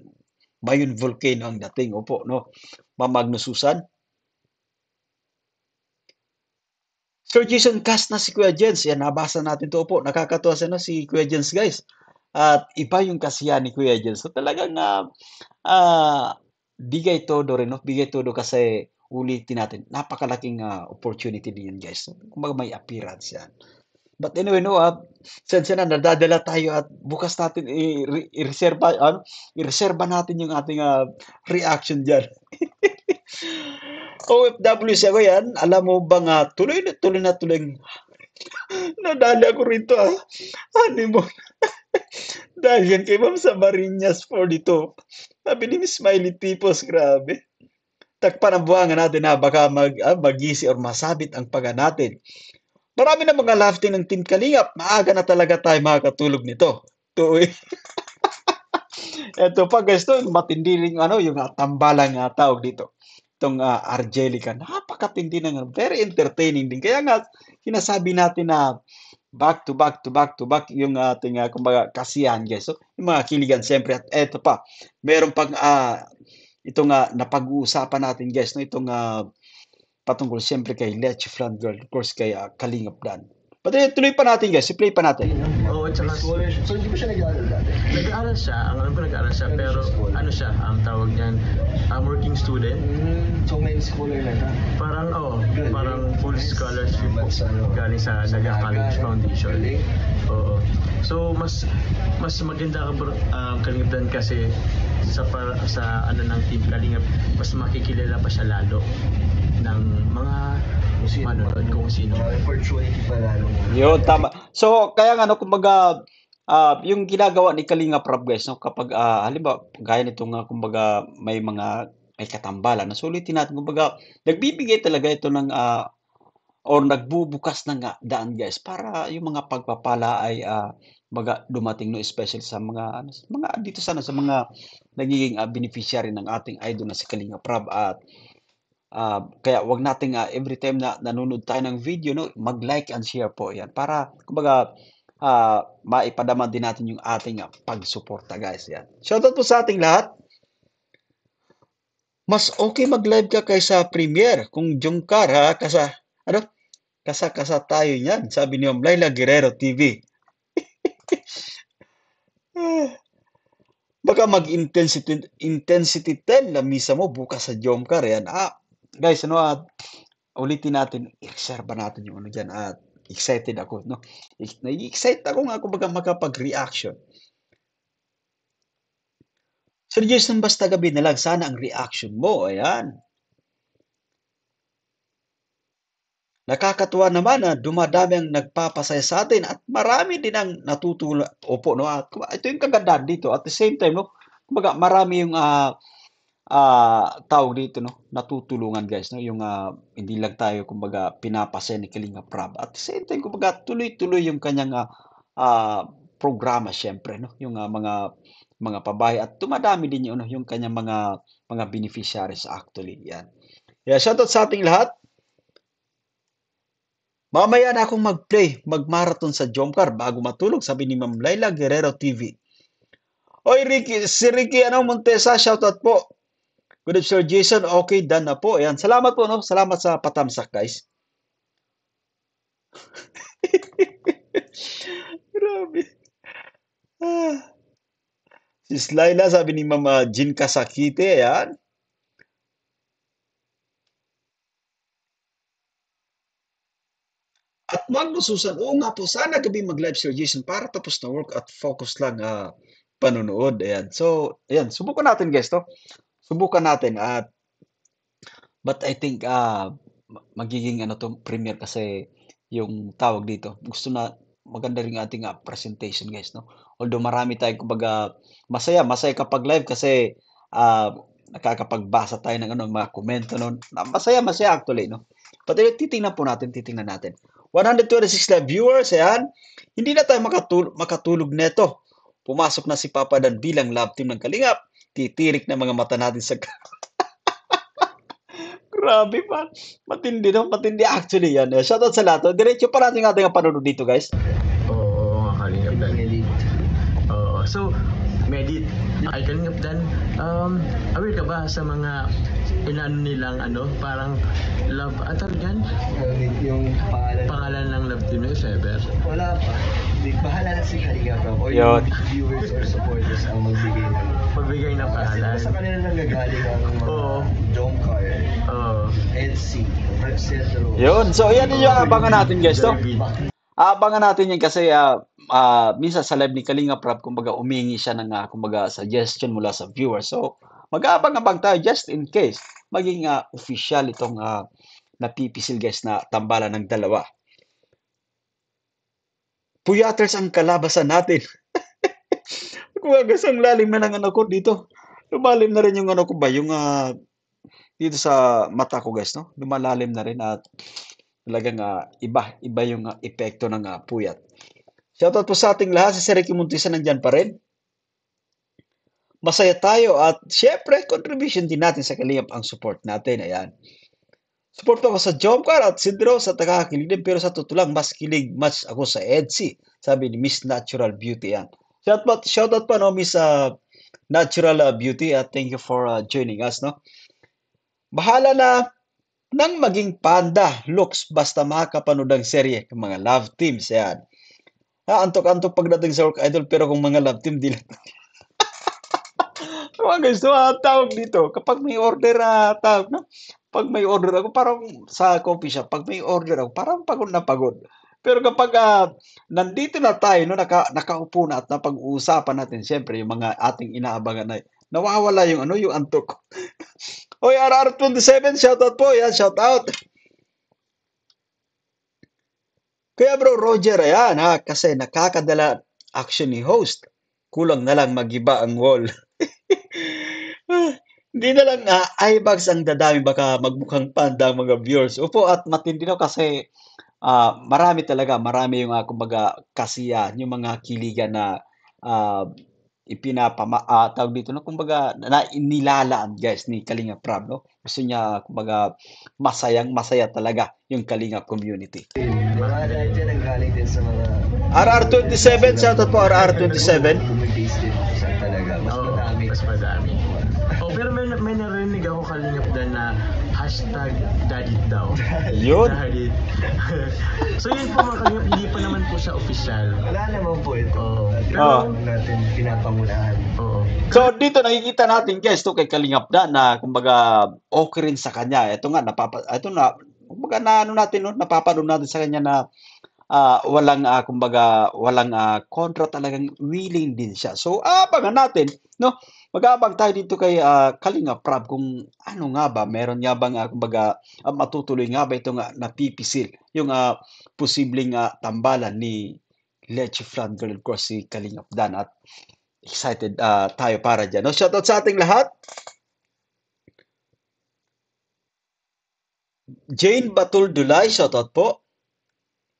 Mayon Volcano ang dating. Opo, no? Ma'am Magnususan, Sir Jason Cast na si Kuya Jens. Yan, nabasa natin to po. Nakakatuwa siya na si Kuya Jens, guys. At iba yung kasiya ni Kuya Jens. So talagang uh, uh, bigay todo rin. No? Bigay todo kasi ulitin natin. Napakalaking uh, opportunity din yan, guys. Kung may appearance yan. But anyway, no, uh, sensya na, nadadala tayo at bukas natin i-reserva, ano, i-reserva natin yung ating uh, reaction dyan. OFW siya ko yan, alam mo ba nga, tuloy na tuloy na tuloy. Nadali ako rito ah. Ano mo? Dahil yan kay Ma'am sa Marinas 42. Sabi ni Smiley Tipos, grabe. Takpan ang buwangan natin na ah. baka mag, ah, magisi or masabit ang paga natin. Marami na mga laughing ng Team Kalingap. Maaga na talaga tayo makakatulog nito. Tuwi. Eto pa guys, to, matindi rin ano, yung tambalang uh, tawag dito itong uh, ah, Argelica. Napakatindi ng very entertaining din. Kaya nga sinasabi natin na back to back to back to back yung ating uh, kumbaga kasiyahan guys. So yung mga kiligan siyempre at eto pa. Meron pang uh, itong uh, napag-uusapan natin guys no itong uh, patungkol siyempre kay Leche Flandre of course kay uh, Kalingap Dan. Pati tuloy pa natin guys, i-play pa natin tsaka scholarship. So hindi pa siya nag-aaral dati? Nag-aaral siya. Ang alam ko nag-aaral siya. Ano pero siya ano siya, ang um, tawag niyan, um, working student. Mm, so may scholar na ka? Parang oo. Oh, parang full nice. scholarship po. Ano? galing sa Naga College eh. Foundation. Galing. Oo. So mas mas maganda ang uh, Kalingapdan kasi sa para, sa ano ng team Kalingap mas makikilala pa siya lalo ng mga kung sino, manonood kung sino. Opportunity pa lalo. Yo, tama. So, kaya nga, no, kumbaga, uh, yung ginagawa ni Kalinga Prab, guys, no, kapag, uh, halimbawa, gaya nitong, uh, kumbaga, may mga, may katambalan, nasulitin natin, kumbaga, nagbibigay talaga ito ng, uh, or nagbubukas ng daan guys para yung mga pagpapala ay uh, mga dumating no special sa mga ano, mga dito sana sa mga nagiging uh, beneficiary ng ating idol na si Kalinga Prab at Uh, kaya wag nating uh, every time na nanonood tayo ng video, no, mag-like and share po 'yan para kumbaga uh, maipadama din natin yung ating uh, pagsuporta, guys. 'Yan. Shoutout po sa ating lahat. Mas okay mag-live ka kaysa Premiere kung Jungkar ha, kasa ano? Kasa-kasa tayo niyan, sabi ni Laila Guerrero TV. Baka mag-intensity intensity 10 la misa mo bukas sa Jomcar yan. Ah, guys, ano at ah, ulitin natin, i-reserve natin yung ano dyan at ah, excited ako, no? Nai-excite ako nga kumbaga makapag-reaction. Sir Jason, basta gabi na lang, sana ang reaction mo, ayan. Nakakatuwa naman na ah, dumadami ang nagpapasaya sa atin at marami din ang natutulog. Opo, no? At ito yung kagandahan dito. At the same time, no? Kumbaga, marami yung uh, uh, tawag dito no, natutulungan guys no, yung uh, hindi lang tayo kumbaga pinapasya ni Kalinga Prab. At sa same time kumbaga tuloy-tuloy yung kanyang uh, uh, programa syempre no, yung uh, mga mga pabahay at tumadami din yun no, yung kanyang mga mga beneficiaries actually. Yan. Yeah, shoutout sa ating lahat. Mamaya na akong mag-play, mag-marathon sa Jomcar bago matulog, sabi ni Ma'am Laila Guerrero TV. Oy Ricky, si Ricky ano Montesa, shoutout po. Good Sir Jason. Okay, done na po. Ayan. Salamat po, no? Salamat sa patamsak, guys. Grabe. Ah. Si Slayla, sabi ni Mama Jean Kasakite. Ayan. At Magnus Susan, oo nga po, sana gabi mag-live Sir Jason para tapos na work at focus lang uh, ah, panonood. Ayan. So, ayan, subukan natin guys to subukan natin at but I think uh, magiging ano to premiere kasi yung tawag dito. Gusto na maganda rin yung ating ah, presentation guys no. Although marami tayong kumbaga masaya, masaya kapag live kasi uh, nakakapagbasa tayo ng ano, mga komento noon. Masaya, masaya actually no. But titingnan po natin, titingnan natin. 126 live viewers, ayan. Hindi na tayo makatul- makatulog neto. Pumasok na si Papa Dan bilang love team ng Kalingap titirik na mga mata natin sa Grabe pa. Matindi no? Matindi actually yan. Eh, shoutout sa lahat. Oh. Diretso pa natin ang ating panonood dito guys. Oo, oh, oo oh, nga Kalingap Dan. Oo, oh, so Medit, ay up Dan, um, aware ka ba sa mga inano nilang ano, parang love, at ah, tawag yan? Yung pangalan. Pangalan ng love team is ever. Wala pa. Di, bahala na si Kalinga Prab or yung viewers or supporters ang magbigay ng magbigay ng pangalan. Kasi sa kanila nang gagaling ang mga Oo. dome car, Oo. NC, Red Centro. Yun. So, yan yung abangan natin, guys. To. Abangan natin yan kasi uh, uh, minsan sa live ni Kalinga Prab, kumbaga umingi siya ng uh, kumbaga suggestion mula sa viewers. So, mag-aabang-abang tayo just in case maging uh, ah, official itong uh, napipisil guys na tambalan ng dalawa. Puyaters ang kalabasan natin. Kumagas ang lalim na ng ano ko dito. Lumalim na rin yung ano ko ba, yung uh, dito sa mata ko guys, no? Lumalalim na rin at talagang uh, iba, iba yung uh, epekto ng uh, puyat. Shoutout po sa ating lahat, si Sir Ricky Muntisan nandyan pa rin masaya tayo at syempre, contribution din natin sa kalingap ang support natin. Ayan. Support ako sa Jomcar at Sidro sa tagakilig din pero sa tutulang mas kilig mas ako sa EDC. Sabi ni Miss Natural Beauty yan. Shout out, shout out pa no Miss uh, Natural uh, Beauty at uh, thank you for uh, joining us no. Bahala na nang maging panda looks basta makakapanood ang serye ng mga love teams yan. Ha, antok-antok pagdating sa work idol pero kung mga love team di lang mga guys, so, ah, tawag dito, kapag may order, uh, tawag, no? Pag may order ako, parang sa coffee shop, pag may order ako, parang pagod na pagod. Pero kapag uh, nandito na tayo, no, naka, nakaupo na at napag-uusapan natin, siyempre, yung mga ating inaabangan na, nawawala yung ano, yung antok. Oy, RR27, shout out po, yan, shout out. Kaya bro, Roger, ayan ha, kasi nakakadala action ni host. Kulang na lang magiba ang wall. Hindi na lang ah, eye bags ang dadami baka magmukhang panda ang mga viewers. Opo at matindi no kasi ah, marami talaga, marami yung ah, kumbaga kasiyahan, yung mga kiligan na ah, ipinapama ah, tawag dito no kumbaga na nilalaan guys ni Kalinga Prab no gusto niya kumbaga masayang masaya talaga yung Kalinga community Mga dahil dyan ang galing din sa mga RR27 shout out po RR27 Hashtag Dalit daw. Yun? Dalit. so yun po mga kanyap, hindi pa naman po siya official. Wala naman po ito. Oo. Pero Oo. Ah. natin pinapangunahan. Oo. So dito nakikita natin guys to kay Kalingap na na kumbaga okay rin sa kanya. Ito nga napapa ito na kumbaga na ano natin no napapanood natin sa kanya na uh, walang uh, kumbaga walang uh, kontra talagang willing din siya. So abangan natin no Mag-aabang tayo dito kay uh, Kalinga Prab kung ano nga ba, meron nga bang uh, kumbaga, uh, matutuloy nga ba itong uh, napipisil yung uh, posibleng uh, tambalan ni Leche Flood Girl Cross si Kalinga Dan at excited uh, tayo para dyan. No? Shoutout sa ating lahat. Jane Batul Dulay, shoutout po.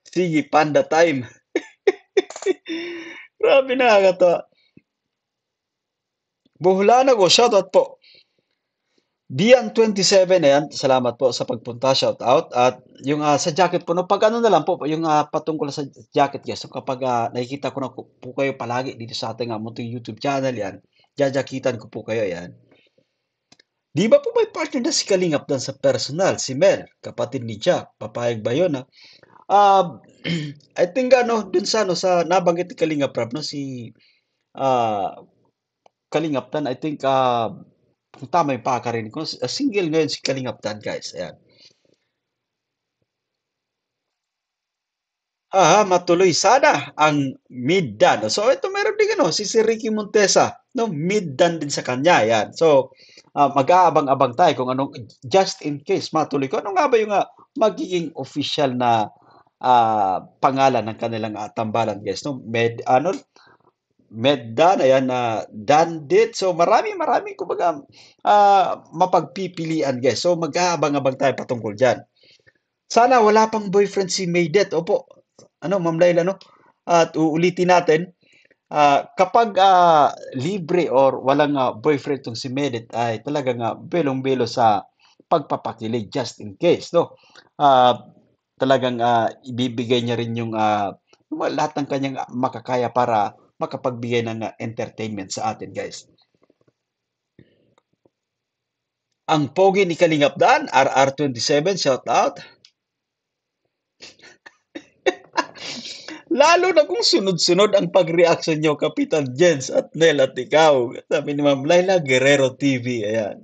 Sige, Panda Time. Grabe na, katawa. Buhulana ko, shoutout po. Bian27, ayan, salamat po sa pagpunta, shout out. At yung uh, sa jacket po, no, pag ano na lang po, yung uh, patungkol sa jacket, guys, so kapag uh, nakikita ko na po kayo palagi dito sa ating uh, munting YouTube channel, yan, jajakitan ko po kayo, yan. Di ba po may partner na si Kalingap dan sa personal, si Mel, kapatid ni Jack, papayag ba yun, ha? Uh, I think, ano, dun sa, no, sa nabanggit ni Kalingap, Rap, no, si, uh, Kalingaptan, I think, uh, um, kung tama yung pakakarinig ko, single ngayon si Kalingap guys. Ayan. Aha, matuloy sana ang Middan. So, ito meron din ano, si, si Ricky Montesa. No, Middan din sa kanya. ayan. So, uh, mag-aabang-abang tayo kung anong, just in case, matuloy ko. Ano nga ba yung uh, magiging official na uh, pangalan ng kanilang uh, tambalan, guys? No, med, ano, Medda na yan na uh, Dandit. So marami marami kumbaga uh, mapagpipilian guys. So mag-aabang-abang tayo patungkol diyan. Sana wala pang boyfriend si Maydet. Opo. Ano Ma'am Laila no? At uulitin natin uh, kapag uh, libre or walang uh, boyfriend tong si Medet ay talagang uh, belong-belo sa pagpapakilig just in case no. Uh, talagang uh, ibibigay niya rin yung uh, lahat ng kanyang makakaya para makapagbigay ng entertainment sa atin guys. Ang pogi ni Kalingapdan, RR27, shout out. Lalo na kung sunod-sunod ang pag-reaction nyo, Kapitan Jens at Nel at ikaw. Sabi ni Ma'am Laila, Guerrero TV. Ayan.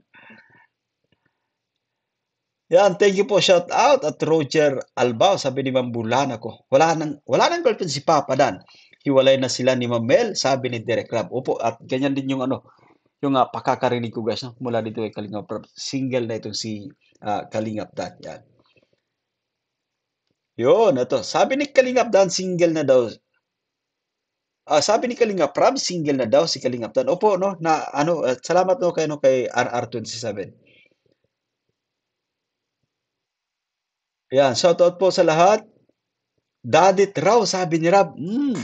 Yan, thank you po. Shout out at Roger Albao. Sabi ni Ma'am Bulana ko, wala nang, wala nang girlfriend si Papa Dan hiwalay na sila ni Ma'am Mel, sabi ni Derek Rab. Opo, at ganyan din yung ano, yung uh, pakakarinig ko guys, no? mula dito kay Kalingap Rab. Single na itong si uh, ah, Kalingap Dan. Yan. Yun, ito. Sabi ni Kalingap Dan, single na daw. Uh, sabi ni Kalingap Rab, single na daw si Kalingap Dan. Opo, no? Na, ano, uh, salamat no kay, no, kay RR27. Ayan, shout out po sa lahat. Dadit raw, sabi ni Rab. Mm,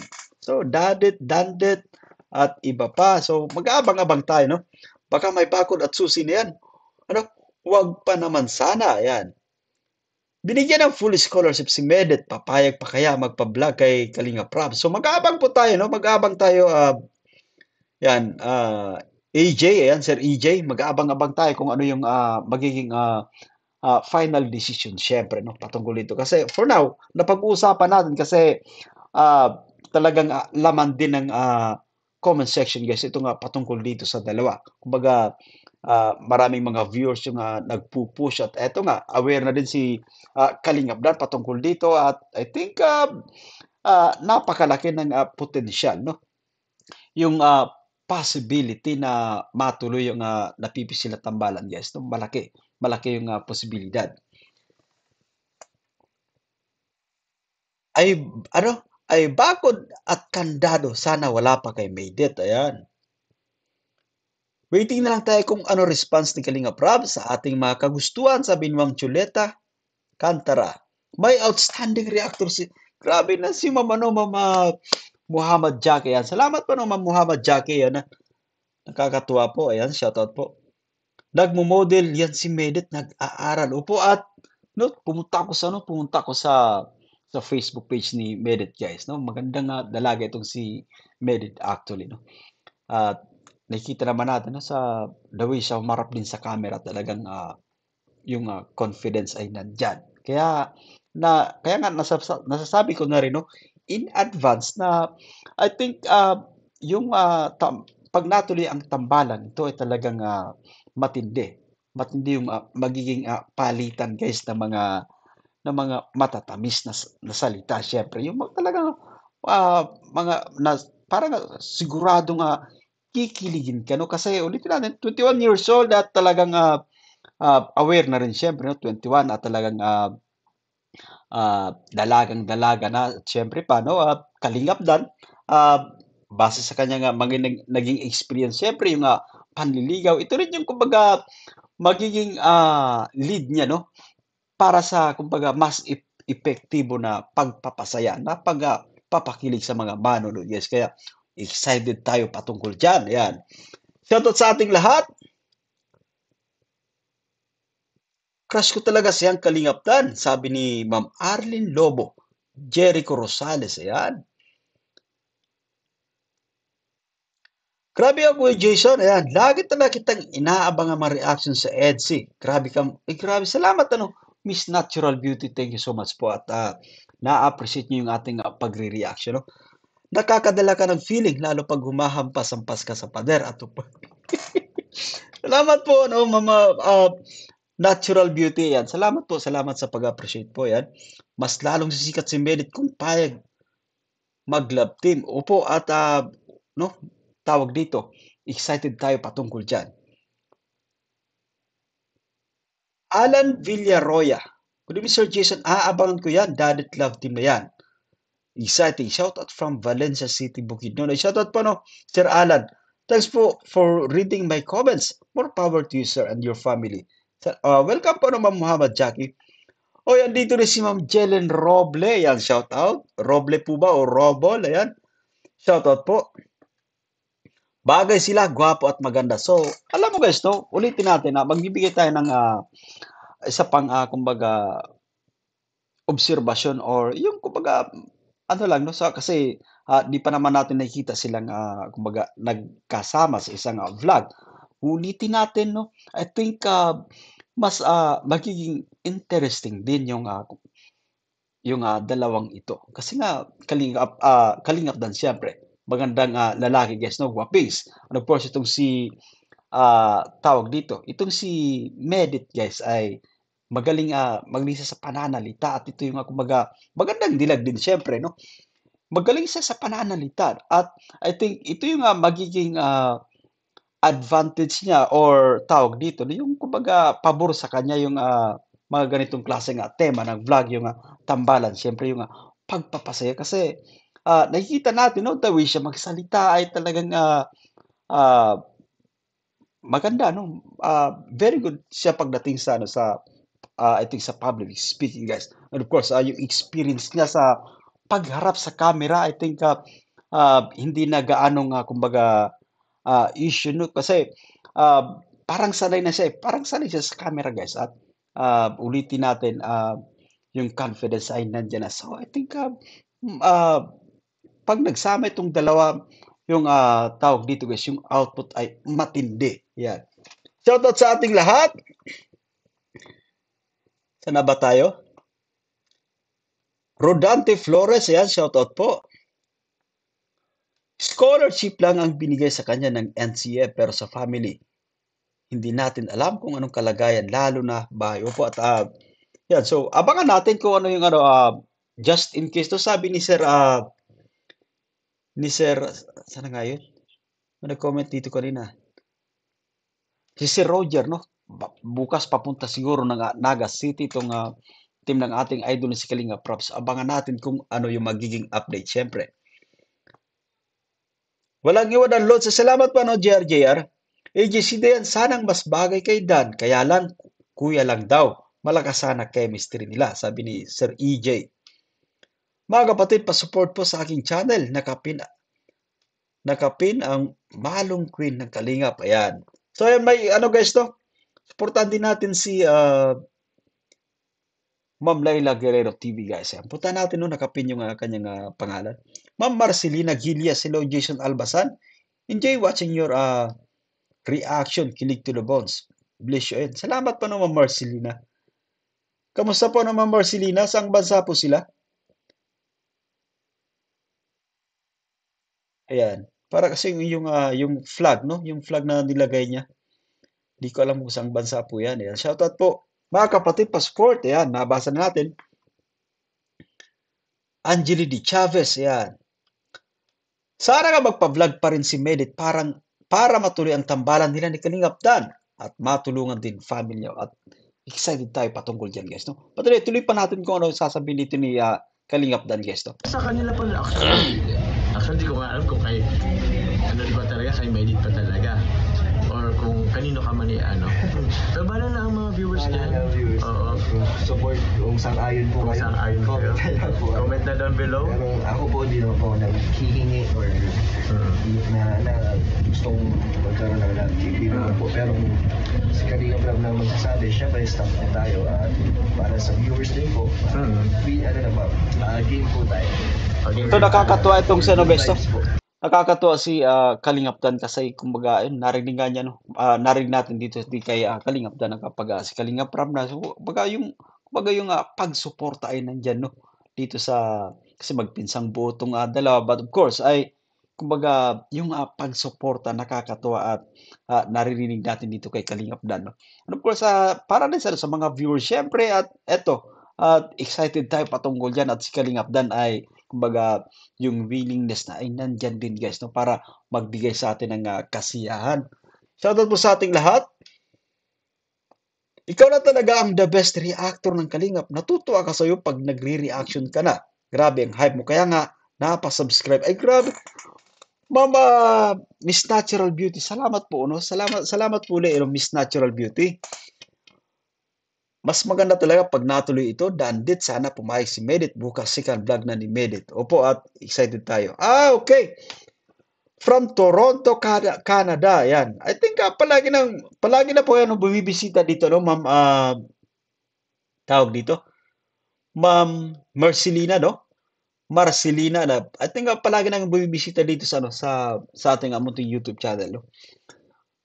So, Dadit, Dandit, at iba pa. So, mag-aabang-abang tayo, no? Baka may bakod at susi na yan. Ano? Huwag pa naman sana, yan. Binigyan ng full scholarship si Medet, papayag pa kaya magpa-vlog kay Kalinga Prab. So, mag-aabang po tayo, no? Mag-aabang tayo, uh, yan, uh, ah, AJ, ayan, Sir EJ, mag-aabang-abang tayo kung ano yung uh, magiging uh, uh, final decision, syempre, no? Patungkol dito. Kasi, for now, napag-uusapan natin kasi uh, talagang uh, laman din ng uh, comment section guys. Ito nga patungkol dito sa dalawa. Kumbaga uh, maraming mga viewers yung uh, nagpo-push at eto nga aware na din si uh, Kaling Abdan patungkol dito at I think uh, uh, napakalaki ng uh, potensyal no. Yung uh, possibility na matuloy yung uh, napipisil at tambalan guys. No? Malaki. Malaki yung uh, posibilidad. Ay, ano? ay bakod at kandado. Sana wala pa kay Maydit. Ayan. Waiting na lang tayo kung ano response ni Kalinga Prab sa ating mga kagustuhan sa Binwang Chuleta, Kantara. May outstanding reactor si... Grabe na si Mama no, Mama ah, Muhammad Jackie. Ayan. Salamat pa no, Mama Muhammad Jackie. Ayan. Ah. Nakakatuwa po. Ayan, shoutout po. Nagmo-model yan si Medet, nag-aaral. Opo at no, pumunta ko sa No, pumunta ko sa sa Facebook page ni Merit guys. No? maganda uh, dalaga itong si Merit actually. No? At nakikita naman natin na sa the way siya marap din sa camera talagang uh, yung uh, confidence ay nandyan. Kaya na kaya nga nasas, nasasabi ko na rin no in advance na I think uh, yung uh, tam, pag natuloy ang tambalan ito ay talagang uh, matindi. Matindi yung uh, magiging uh, palitan guys ng mga ng mga matatamis na, na salita. Siyempre, yung mga talagang uh, mga na, parang sigurado nga kikiligin ka. No? Kasi ulitin natin, 21 years old at talagang uh, uh, aware na rin siyempre. No? 21 at talagang uh, uh, dalagang dalaga na. Siyempre pa, no? Uh, kalingapdan. Uh, base sa kanya nga maging, naging experience. Siyempre, yung uh, panliligaw. Ito rin yung kumbaga magiging uh, lead niya, no? para sa kumbaga mas epektibo na pagpapasaya, na pagpapakilig ah, sa mga manonood. Yes, kaya excited tayo patungkol diyan. Yan. Shoutout sa ating lahat. Crush ko talaga siyang kalingaptan, sabi ni Ma'am Arlene Lobo. Jericho Rosales, ayan. Grabe ako kuya Jason, ayan. Lagi talaga kitang inaabang ang reaction sa EDC. Grabe ka, eh, grabe, salamat ano. Miss Natural Beauty, thank you so much po at uh, na-appreciate niyo yung ating uh, pagre-reaction. No? Nakakadala ka ng feeling lalo pag humahampas ang ka sa pader at Salamat po no mama uh, natural beauty yan. Salamat po, salamat sa pag-appreciate po yan. Mas lalong sisikat si Melit kung payag mag-love team. Opo at uh, no, tawag dito. Excited tayo patungkol diyan. Alan Villaroya. Good evening, Sir Jason. Aabangan ko yan. Dalit love team na yan. Exciting. Shout out from Valencia City, Bukidnon. Shout out po, no, Sir Alan. Thanks po for reading my comments. More power to you, sir, and your family. Uh, welcome po, no, Ma'am Muhammad Jackie. O, oh, yan, dito na si Ma'am Jelen Roble. Yan, out. Roble po ba o Roble? Ayan. out po. Bagay sila, gwapo at maganda. So, alam mo guys, to, Ulitin natin na magbibigay tayo ng uh, isa pang, uh, kumbaga, observation or yung, kumbaga, ano lang, no? So, kasi uh, di pa naman natin nakikita silang, uh, kumbaga, nagkasama sa isang uh, vlog. Ulitin natin, no? I think, uh, mas uh, magiging interesting din yung uh, yung uh, dalawang ito. Kasi nga, kalingap, uh, kalingap dan siyempre magandang uh, lalaki guys, no? Wapis. And of course, itong si uh, tawag dito, itong si Medit guys ay magaling uh, ah, maglisa sa pananalita at ito yung uh, kumbaga magandang dilag din syempre, no? Magaling siya sa pananalita at I think ito yung uh, magiging uh, advantage niya or tawag dito, yung kumbaga pabor sa kanya yung uh, mga ganitong klase ng tema ng vlog, yung uh, tambalan, siyempre yung uh, pagpapasaya kasi uh, nakikita natin, no, the siya magsalita ay talagang uh, uh, maganda, no? Uh, very good siya pagdating sa, ano, sa uh, I think sa public speaking, guys. And of course, uh, yung experience niya sa pagharap sa camera, I think uh, uh, hindi na gaano nga, uh, kumbaga, uh, issue, no? Kasi uh, parang sanay na siya, eh. parang sanay siya sa camera, guys. At uh, ulitin natin, uh, yung confidence ay nandiyan na. So, I think uh, uh, pag nagsama itong dalawa, yung uh, tawag dito guys, yung output ay matindi. Yan. Shoutout sa ating lahat. Sana ba tayo? Rodante Flores, yan, shoutout po. Scholarship lang ang binigay sa kanya ng NCA pero sa family. Hindi natin alam kung anong kalagayan, lalo na bayo po. At uh, yan, so abangan natin kung ano yung ano, uh, just in case. To sabi ni Sir uh, ni Sir, sana nga yun? Nag-comment ano dito kanina. Si Sir Roger, no? Bukas papunta siguro ng ah, Naga City itong uh, ah, team ng ating idol na si Kalinga Props. Abangan natin kung ano yung magiging update, syempre. Walang iwan ang load. Sa salamat pa, no, JRJR. AJC Dayan, sanang mas bagay kay Dan. Kaya lang, kuya lang daw. Malakas sana chemistry nila, sabi ni Sir EJ. Mga kapatid, pasupport po sa aking channel. Nakapin, nakapin ang Malong Queen ng Kalingap. Ayan. So, ayan, may ano guys to? Supportan din natin si uh, Ma'am Laila Guerrero TV guys. Ayan. Punta natin no, nakapin yung uh, kanyang uh, pangalan. Ma'am Marcelina Gilia, silo Jason Albasan. Enjoy watching your uh, reaction, kilig to the bones. Bless you. Ayan. Salamat pa no, Ma'am Marcelina. Kamusta po no, Ma'am Marcelina? Saan bansa po sila? Ayan. Para kasi yung, uh, yung flag, no? Yung flag na nilagay niya. Hindi ko alam kung saan bansa po yan. Ayan. Shoutout po. Mga kapatid, passport. Ayan, nabasa na natin. Angeli D. Chavez. Ayan. Sana nga magpa-vlog pa rin si Medit parang para matuloy ang tambalan nila ni Kalingap Dan at matulungan din family at excited tayo patungkol diyan guys no patuloy tuloy pa natin kung ano sasabihin dito ni uh, Kalingap Dan guys no sa kanila pala actually Actually, hindi ko nga alam kung kay, ano ba talaga, kay Maydit pa talaga. Or kung kanino ka man ano. Pero bala na ang mga viewers dyan. Mga viewers. Oo. Kung support, kung sang-ayon po Kung kayo. sang-ayon po. Comment na Comment na down below. Pero ako po, hindi naman po nagkikingi or hmm. na, na gusto kong magkaroon ng love team. Hindi po. Pero si Karina Bram na magsasabi, syempre staff na tayo. At ah, para sa viewers din po, hmm. we, ano na ba, ah, game po tayo. Ito nakakatuwa itong Senobesto. Nakakatuwa si uh, Kalingapdan kasi kumbaga yun, narinig nga niya no. Uh, narinig natin dito di kay uh, Kalingapdan kapag uh, si Kalingap Ram na. So, kumbaga yung kumbaga yung uh, pagsuporta ay nandiyan no dito sa kasi magpinsang buo tong uh, dalawa but of course ay kumbaga yung uh, pagsuporta nakakatuwa at uh, naririnig natin dito kay Kalingapdan No? And of course, uh, para din sa, sa mga viewers, syempre at eto, at uh, excited tayo patungkol diyan at si Kalingapdan ay kumbaga yung willingness na ay nandyan din guys no para magbigay sa atin ng uh, kasiyahan. Shoutout po sa ating lahat. Ikaw na talaga ang the best reactor ng Kalingap. Natutuwa ka sa iyo pag nagre-reaction ka na. Grabe ang hype mo. Kaya nga, napasubscribe. Ay, grabe. Mama, Miss Natural Beauty, salamat po, no? Salamat, salamat po ulit, no? Miss Natural Beauty. Mas maganda talaga pag natuloy ito, dit sana pumayag si Medit. Bukas second vlog na ni Medit. Opo at excited tayo. Ah, okay. From Toronto, Canada. Yan. I think uh, palagi, nang, palagi na po yan ang bumibisita dito, no, ma'am, uh, tawag dito, ma'am Marcelina, no? Marcelina na I think uh, palagi nang bumibisita dito sa ano sa sa ating amunting YouTube channel no.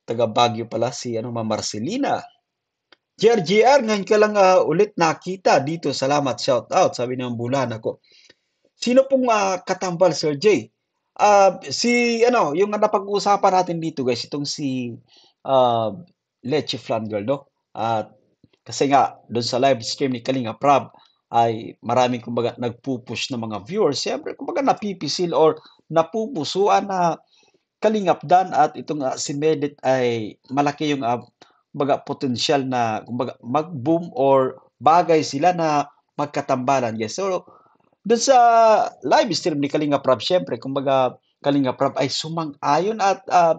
Taga Baguio pala si ano Ma'am Marcelina. "JR, ngayon ka lang, ah, ulit nakita dito. Salamat, shout out, Sabi ng Bulan ako. Sino pong, ah, katambal, Sir J? Ah, si ano, yung napag-uusapan natin dito guys, itong si, ah, Leche Flan Girl 'no, at kasi nga do'n sa live stream ni Kalinga Prab ay maraming kumbaga nagpu-push ng mga viewers. Siyempre kumbaga napipisil or napupusuan na Kalingap Dan at itong, ah, si Medit ay malaki yung, ah baga potensyal na kumbaga mag-boom or bagay sila na magkatambalan guys. So dun sa live stream ni Kalinga Prab, syempre kumbaga Kalinga Prab ay sumang-ayon at uh,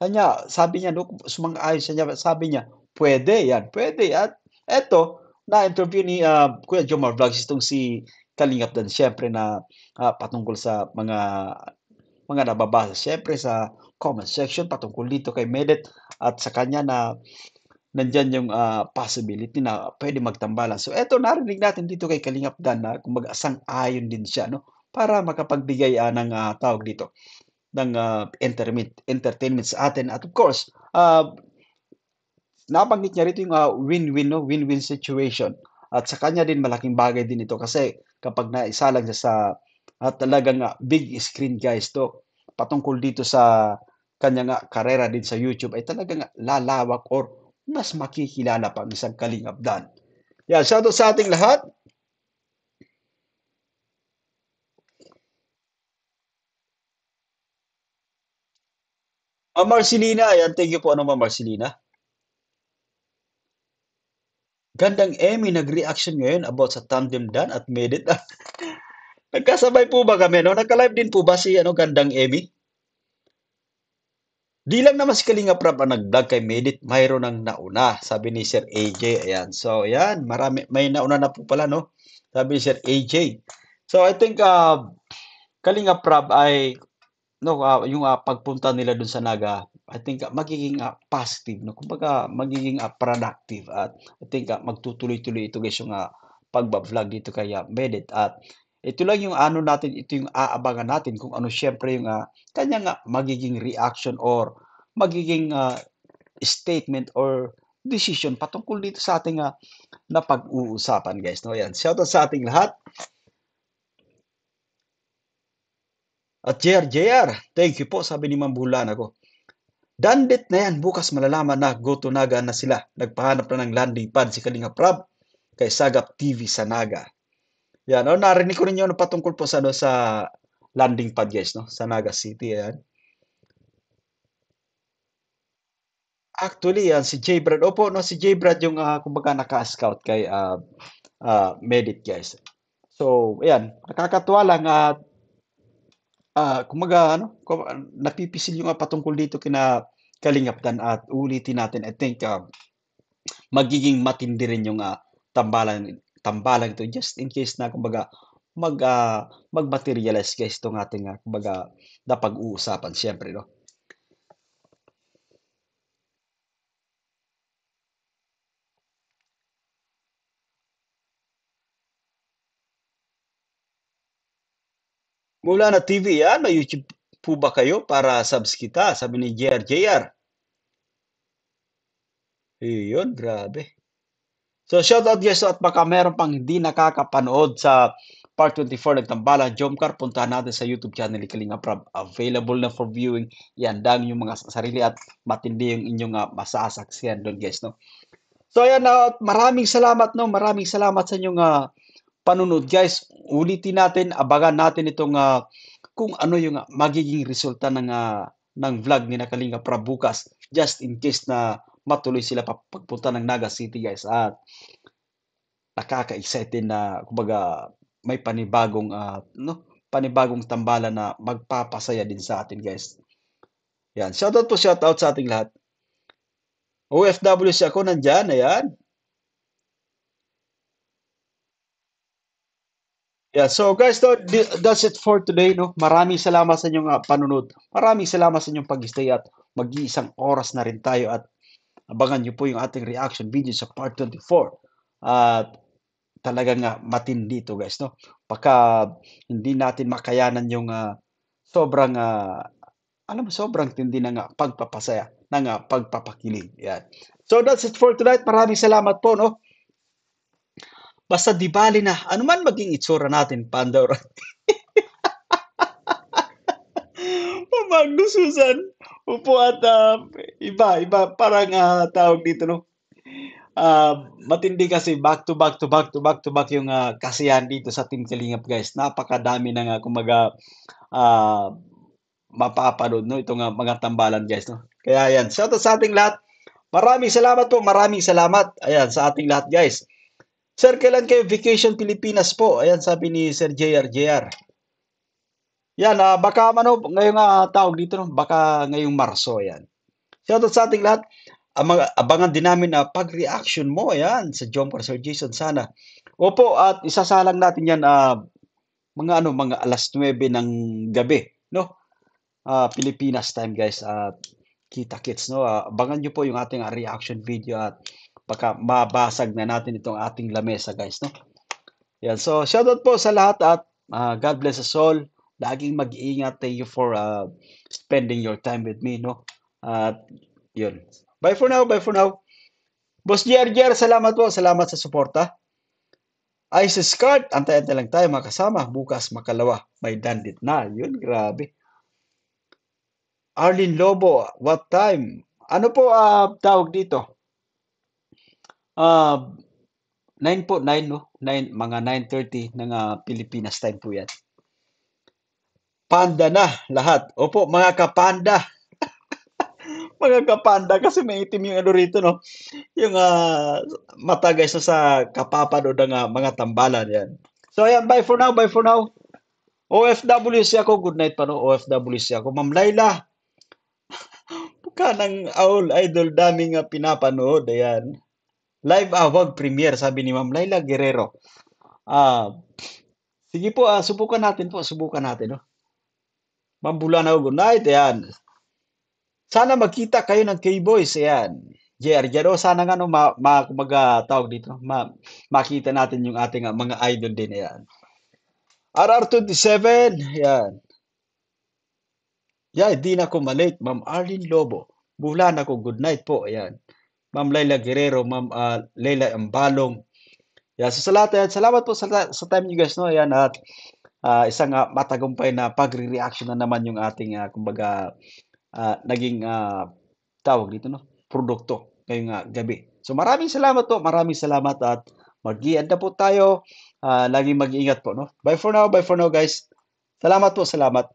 kanya, sabi niya, no, sumang-ayon siya, sabi niya, pwede yan, pwede. At eto, na-interview ni uh, Kuya Jomar Vlogs itong si Kalingap din, syempre na uh, patungkol sa mga mga nababasa Siyempre sa comment section patungkol dito kay Medet at sa kanya na nandyan yung uh, possibility na pwede magtambala. So eto narinig natin dito kay Kalingap Dan na kumbaga asang ayon din siya no para makapagbigay uh, ng uh, tawag dito ng uh, entertainment entertainment sa atin at of course uh, nabanggit niya rito yung uh, win-win no win-win situation at sa kanya din malaking bagay din ito kasi kapag naisalang siya sa at talaga nga, ah, big screen guys to. Patungkol dito sa kanya nga karera din sa YouTube ay talaga nga lalawak or mas makikilala pa ang isang kalingap dan. Yan, shoutout sa ating lahat. Ma'am Marcelina, ayan, thank you po ano Ma'am Marcelina. Gandang Emmy nag-reaction ngayon about sa tandem dan at made it. Nagkasabay po ba kami? No? Nagka-live din po ba si ano, Gandang Emmy? Di lang naman si Kalinga Prab ang nag-vlog kay Medit. Mayroon ang nauna, sabi ni Sir AJ. Ayan. So, ayan. Marami, may nauna na po pala, no? Sabi ni Sir AJ. So, I think uh, Kalinga Prab ay no, uh, yung uh, pagpunta nila dun sa Naga, I think uh, magiging uh, positive, no? kumbaga magiging uh, productive at I think uh, magtutuloy-tuloy ito guys yung uh, pag-vlog dito kay uh, Medit at ito lang yung ano natin, ito yung aabangan natin kung ano syempre yung uh, kanya nga magiging reaction or magiging uh, statement or decision patungkol dito sa ating uh, napag-uusapan guys. No? Yan. Shout out sa ating lahat. At JR, JR, thank you po, sabi ni Mambulan Bulan ako. Dandit na yan, bukas malalaman na naga na sila. Nagpahanap na ng landing pad si Kalinga Prab kay Sagap TV sa Naga. Yan, no, narinig ko rin yun patungkol po sa, ano, sa landing pad guys, no? Sa Naga City, yan. Actually, yan, si J. Brad. Opo, no, si J. Brad yung uh, kumbaga naka-scout kay uh, ah, uh, ah, Medit guys. So, ayan, nakakatuwa lang at uh, uh, kumaga, ano, napipisil yung uh, patungkol dito kina Kalingapdan at ulitin natin, I think, uh, magiging matindi rin yung uh, tambalan tambalang ito just in case na kumbaga mag uh, mag-materialize guys itong ating uh, kumbaga napag-uusapan syempre no. Mula na TV yan, ah, may YouTube po ba kayo para subs kita? Sabi ni JR. JR. Iyon, grabe. So shout out guys at baka meron pang hindi nakakapanood sa Part 24 Nagtambala Jomcar. Puntahan natin sa YouTube channel ni Kalinga Prab. Available na for viewing. Yan, dami yung mga sarili at matindi yung inyong uh, ah, masasaksihan doon guys. No? So ayan, uh, maraming salamat no. Maraming salamat sa inyong uh, ah, panunod guys. Ulitin natin, abagan natin itong uh, kung ano yung uh, magiging resulta ng uh, ng vlog ni Nakalinga Prab bukas just in case na matuloy sila pagpunta ng Naga City guys at nakaka-excited na kumbaga may panibagong uh, no panibagong tambalan na magpapasaya din sa atin guys. Yan, shoutout po shoutout sa ating lahat. OFW si ako nandiyan, ayan. Yeah, so guys, that's it for today. No? Maraming salamat sa inyong uh, ah, panunod. Maraming salamat sa inyong pag-stay at mag-iisang oras na rin tayo at Abangan nyo po yung ating reaction video sa part 24. At talaga nga ah, matindi ito guys, no? Paka hindi natin makayanan yung uh, sobrang, uh, alam mo, sobrang tindi na uh, pagpapasaya, ng uh, pagpapakilig. Yan. So that's it for tonight. Maraming salamat po, no? Basta di bali na, anuman maging itsura natin, Pandora. Pamangno, Susan. Upo at uh, iba, iba, parang uh, tawag dito, no? Uh, matindi kasi back to back to back to back to back yung uh, kasiyahan dito sa Team Kalingap guys. Napakadami na nga kumaga uh, mapapanood no itong uh, mga tambalan guys no. Kaya yan, shout out sa ating lahat. Maraming salamat po, maraming salamat. Ayan sa ating lahat guys. Sir, kailan kayo vacation Pilipinas po? Ayan sabi ni Sir JRJR. JR. Yan, ah, baka ano, ngayong ah, tawag dito, no? baka ngayong Marso, yan. Shoutout sa ating lahat. Amang, abangan din namin na pag-reaction mo, yan, sa John Sir Jason, sana. Opo, at isasalang natin yan ah, mga ano, mga alas 9 ng gabi, no? Ah, Pilipinas time, guys. At kita kits, no? Ah, abangan nyo po yung ating ah, reaction video at baka mabasag na natin itong ating lamesa, guys, no? Yan, so shoutout po sa lahat at ah, God bless us all laging mag-iingat tayo for uh, spending your time with me, no? At yun. Bye for now, bye for now. Boss JRJR, salamat po. Salamat sa suporta. Ice Skirt, antay-antay lang tayo makasama. Bukas makalawa, may dandit na. Yun, grabe. Arlin Lobo, what time? Ano po uh, tawag dito? Uh, ah, 9 po, 9 no? 9, mga 9.30 ng uh, Pilipinas time po yan. Panda na lahat. Opo, mga kapanda. mga kapanda kasi may itim yung ano rito, no? Yung uh, ah, mata guys no, sa kapapanood nga uh, mga tambalan yan. So ayan, bye for now, bye for now. OFW siya ako. Good night pa no, OFW siya ako. Ma'am Laila. Mukha ng owl idol daming uh, pinapanood. Ayan. Live award ah, premiere, sabi ni Ma'am Laila Guerrero. Ah, uh, sige po, uh, subukan natin po, subukan natin. No? Mambulanaw, good night. Ayan. Sana makita kayo ng K-Boys. Ayan. JR Jero, sana nga no, ma, ma, dito, ma, makita natin yung ating ah, mga idol din. Ayan. RR27, ayan. Yeah, di na ako malate. Ma'am Arlin Lobo. Bula na ako, good night po. Ayan. Ma'am Laila Guerrero, Ma'am uh, Laila Ambalong. Yeah, so sa lahat, ayan, salamat po sa, sa time you guys, no? Ayan, at uh, isang uh, matagumpay na pagre-reaction na naman yung ating uh, kumbaga uh, naging uh, tawag dito no produkto ngayong uh, gabi. So maraming salamat po, maraming salamat at mag-iingat na po tayo. Uh, laging mag-iingat po no. Bye for now, bye for now guys. Salamat po, salamat.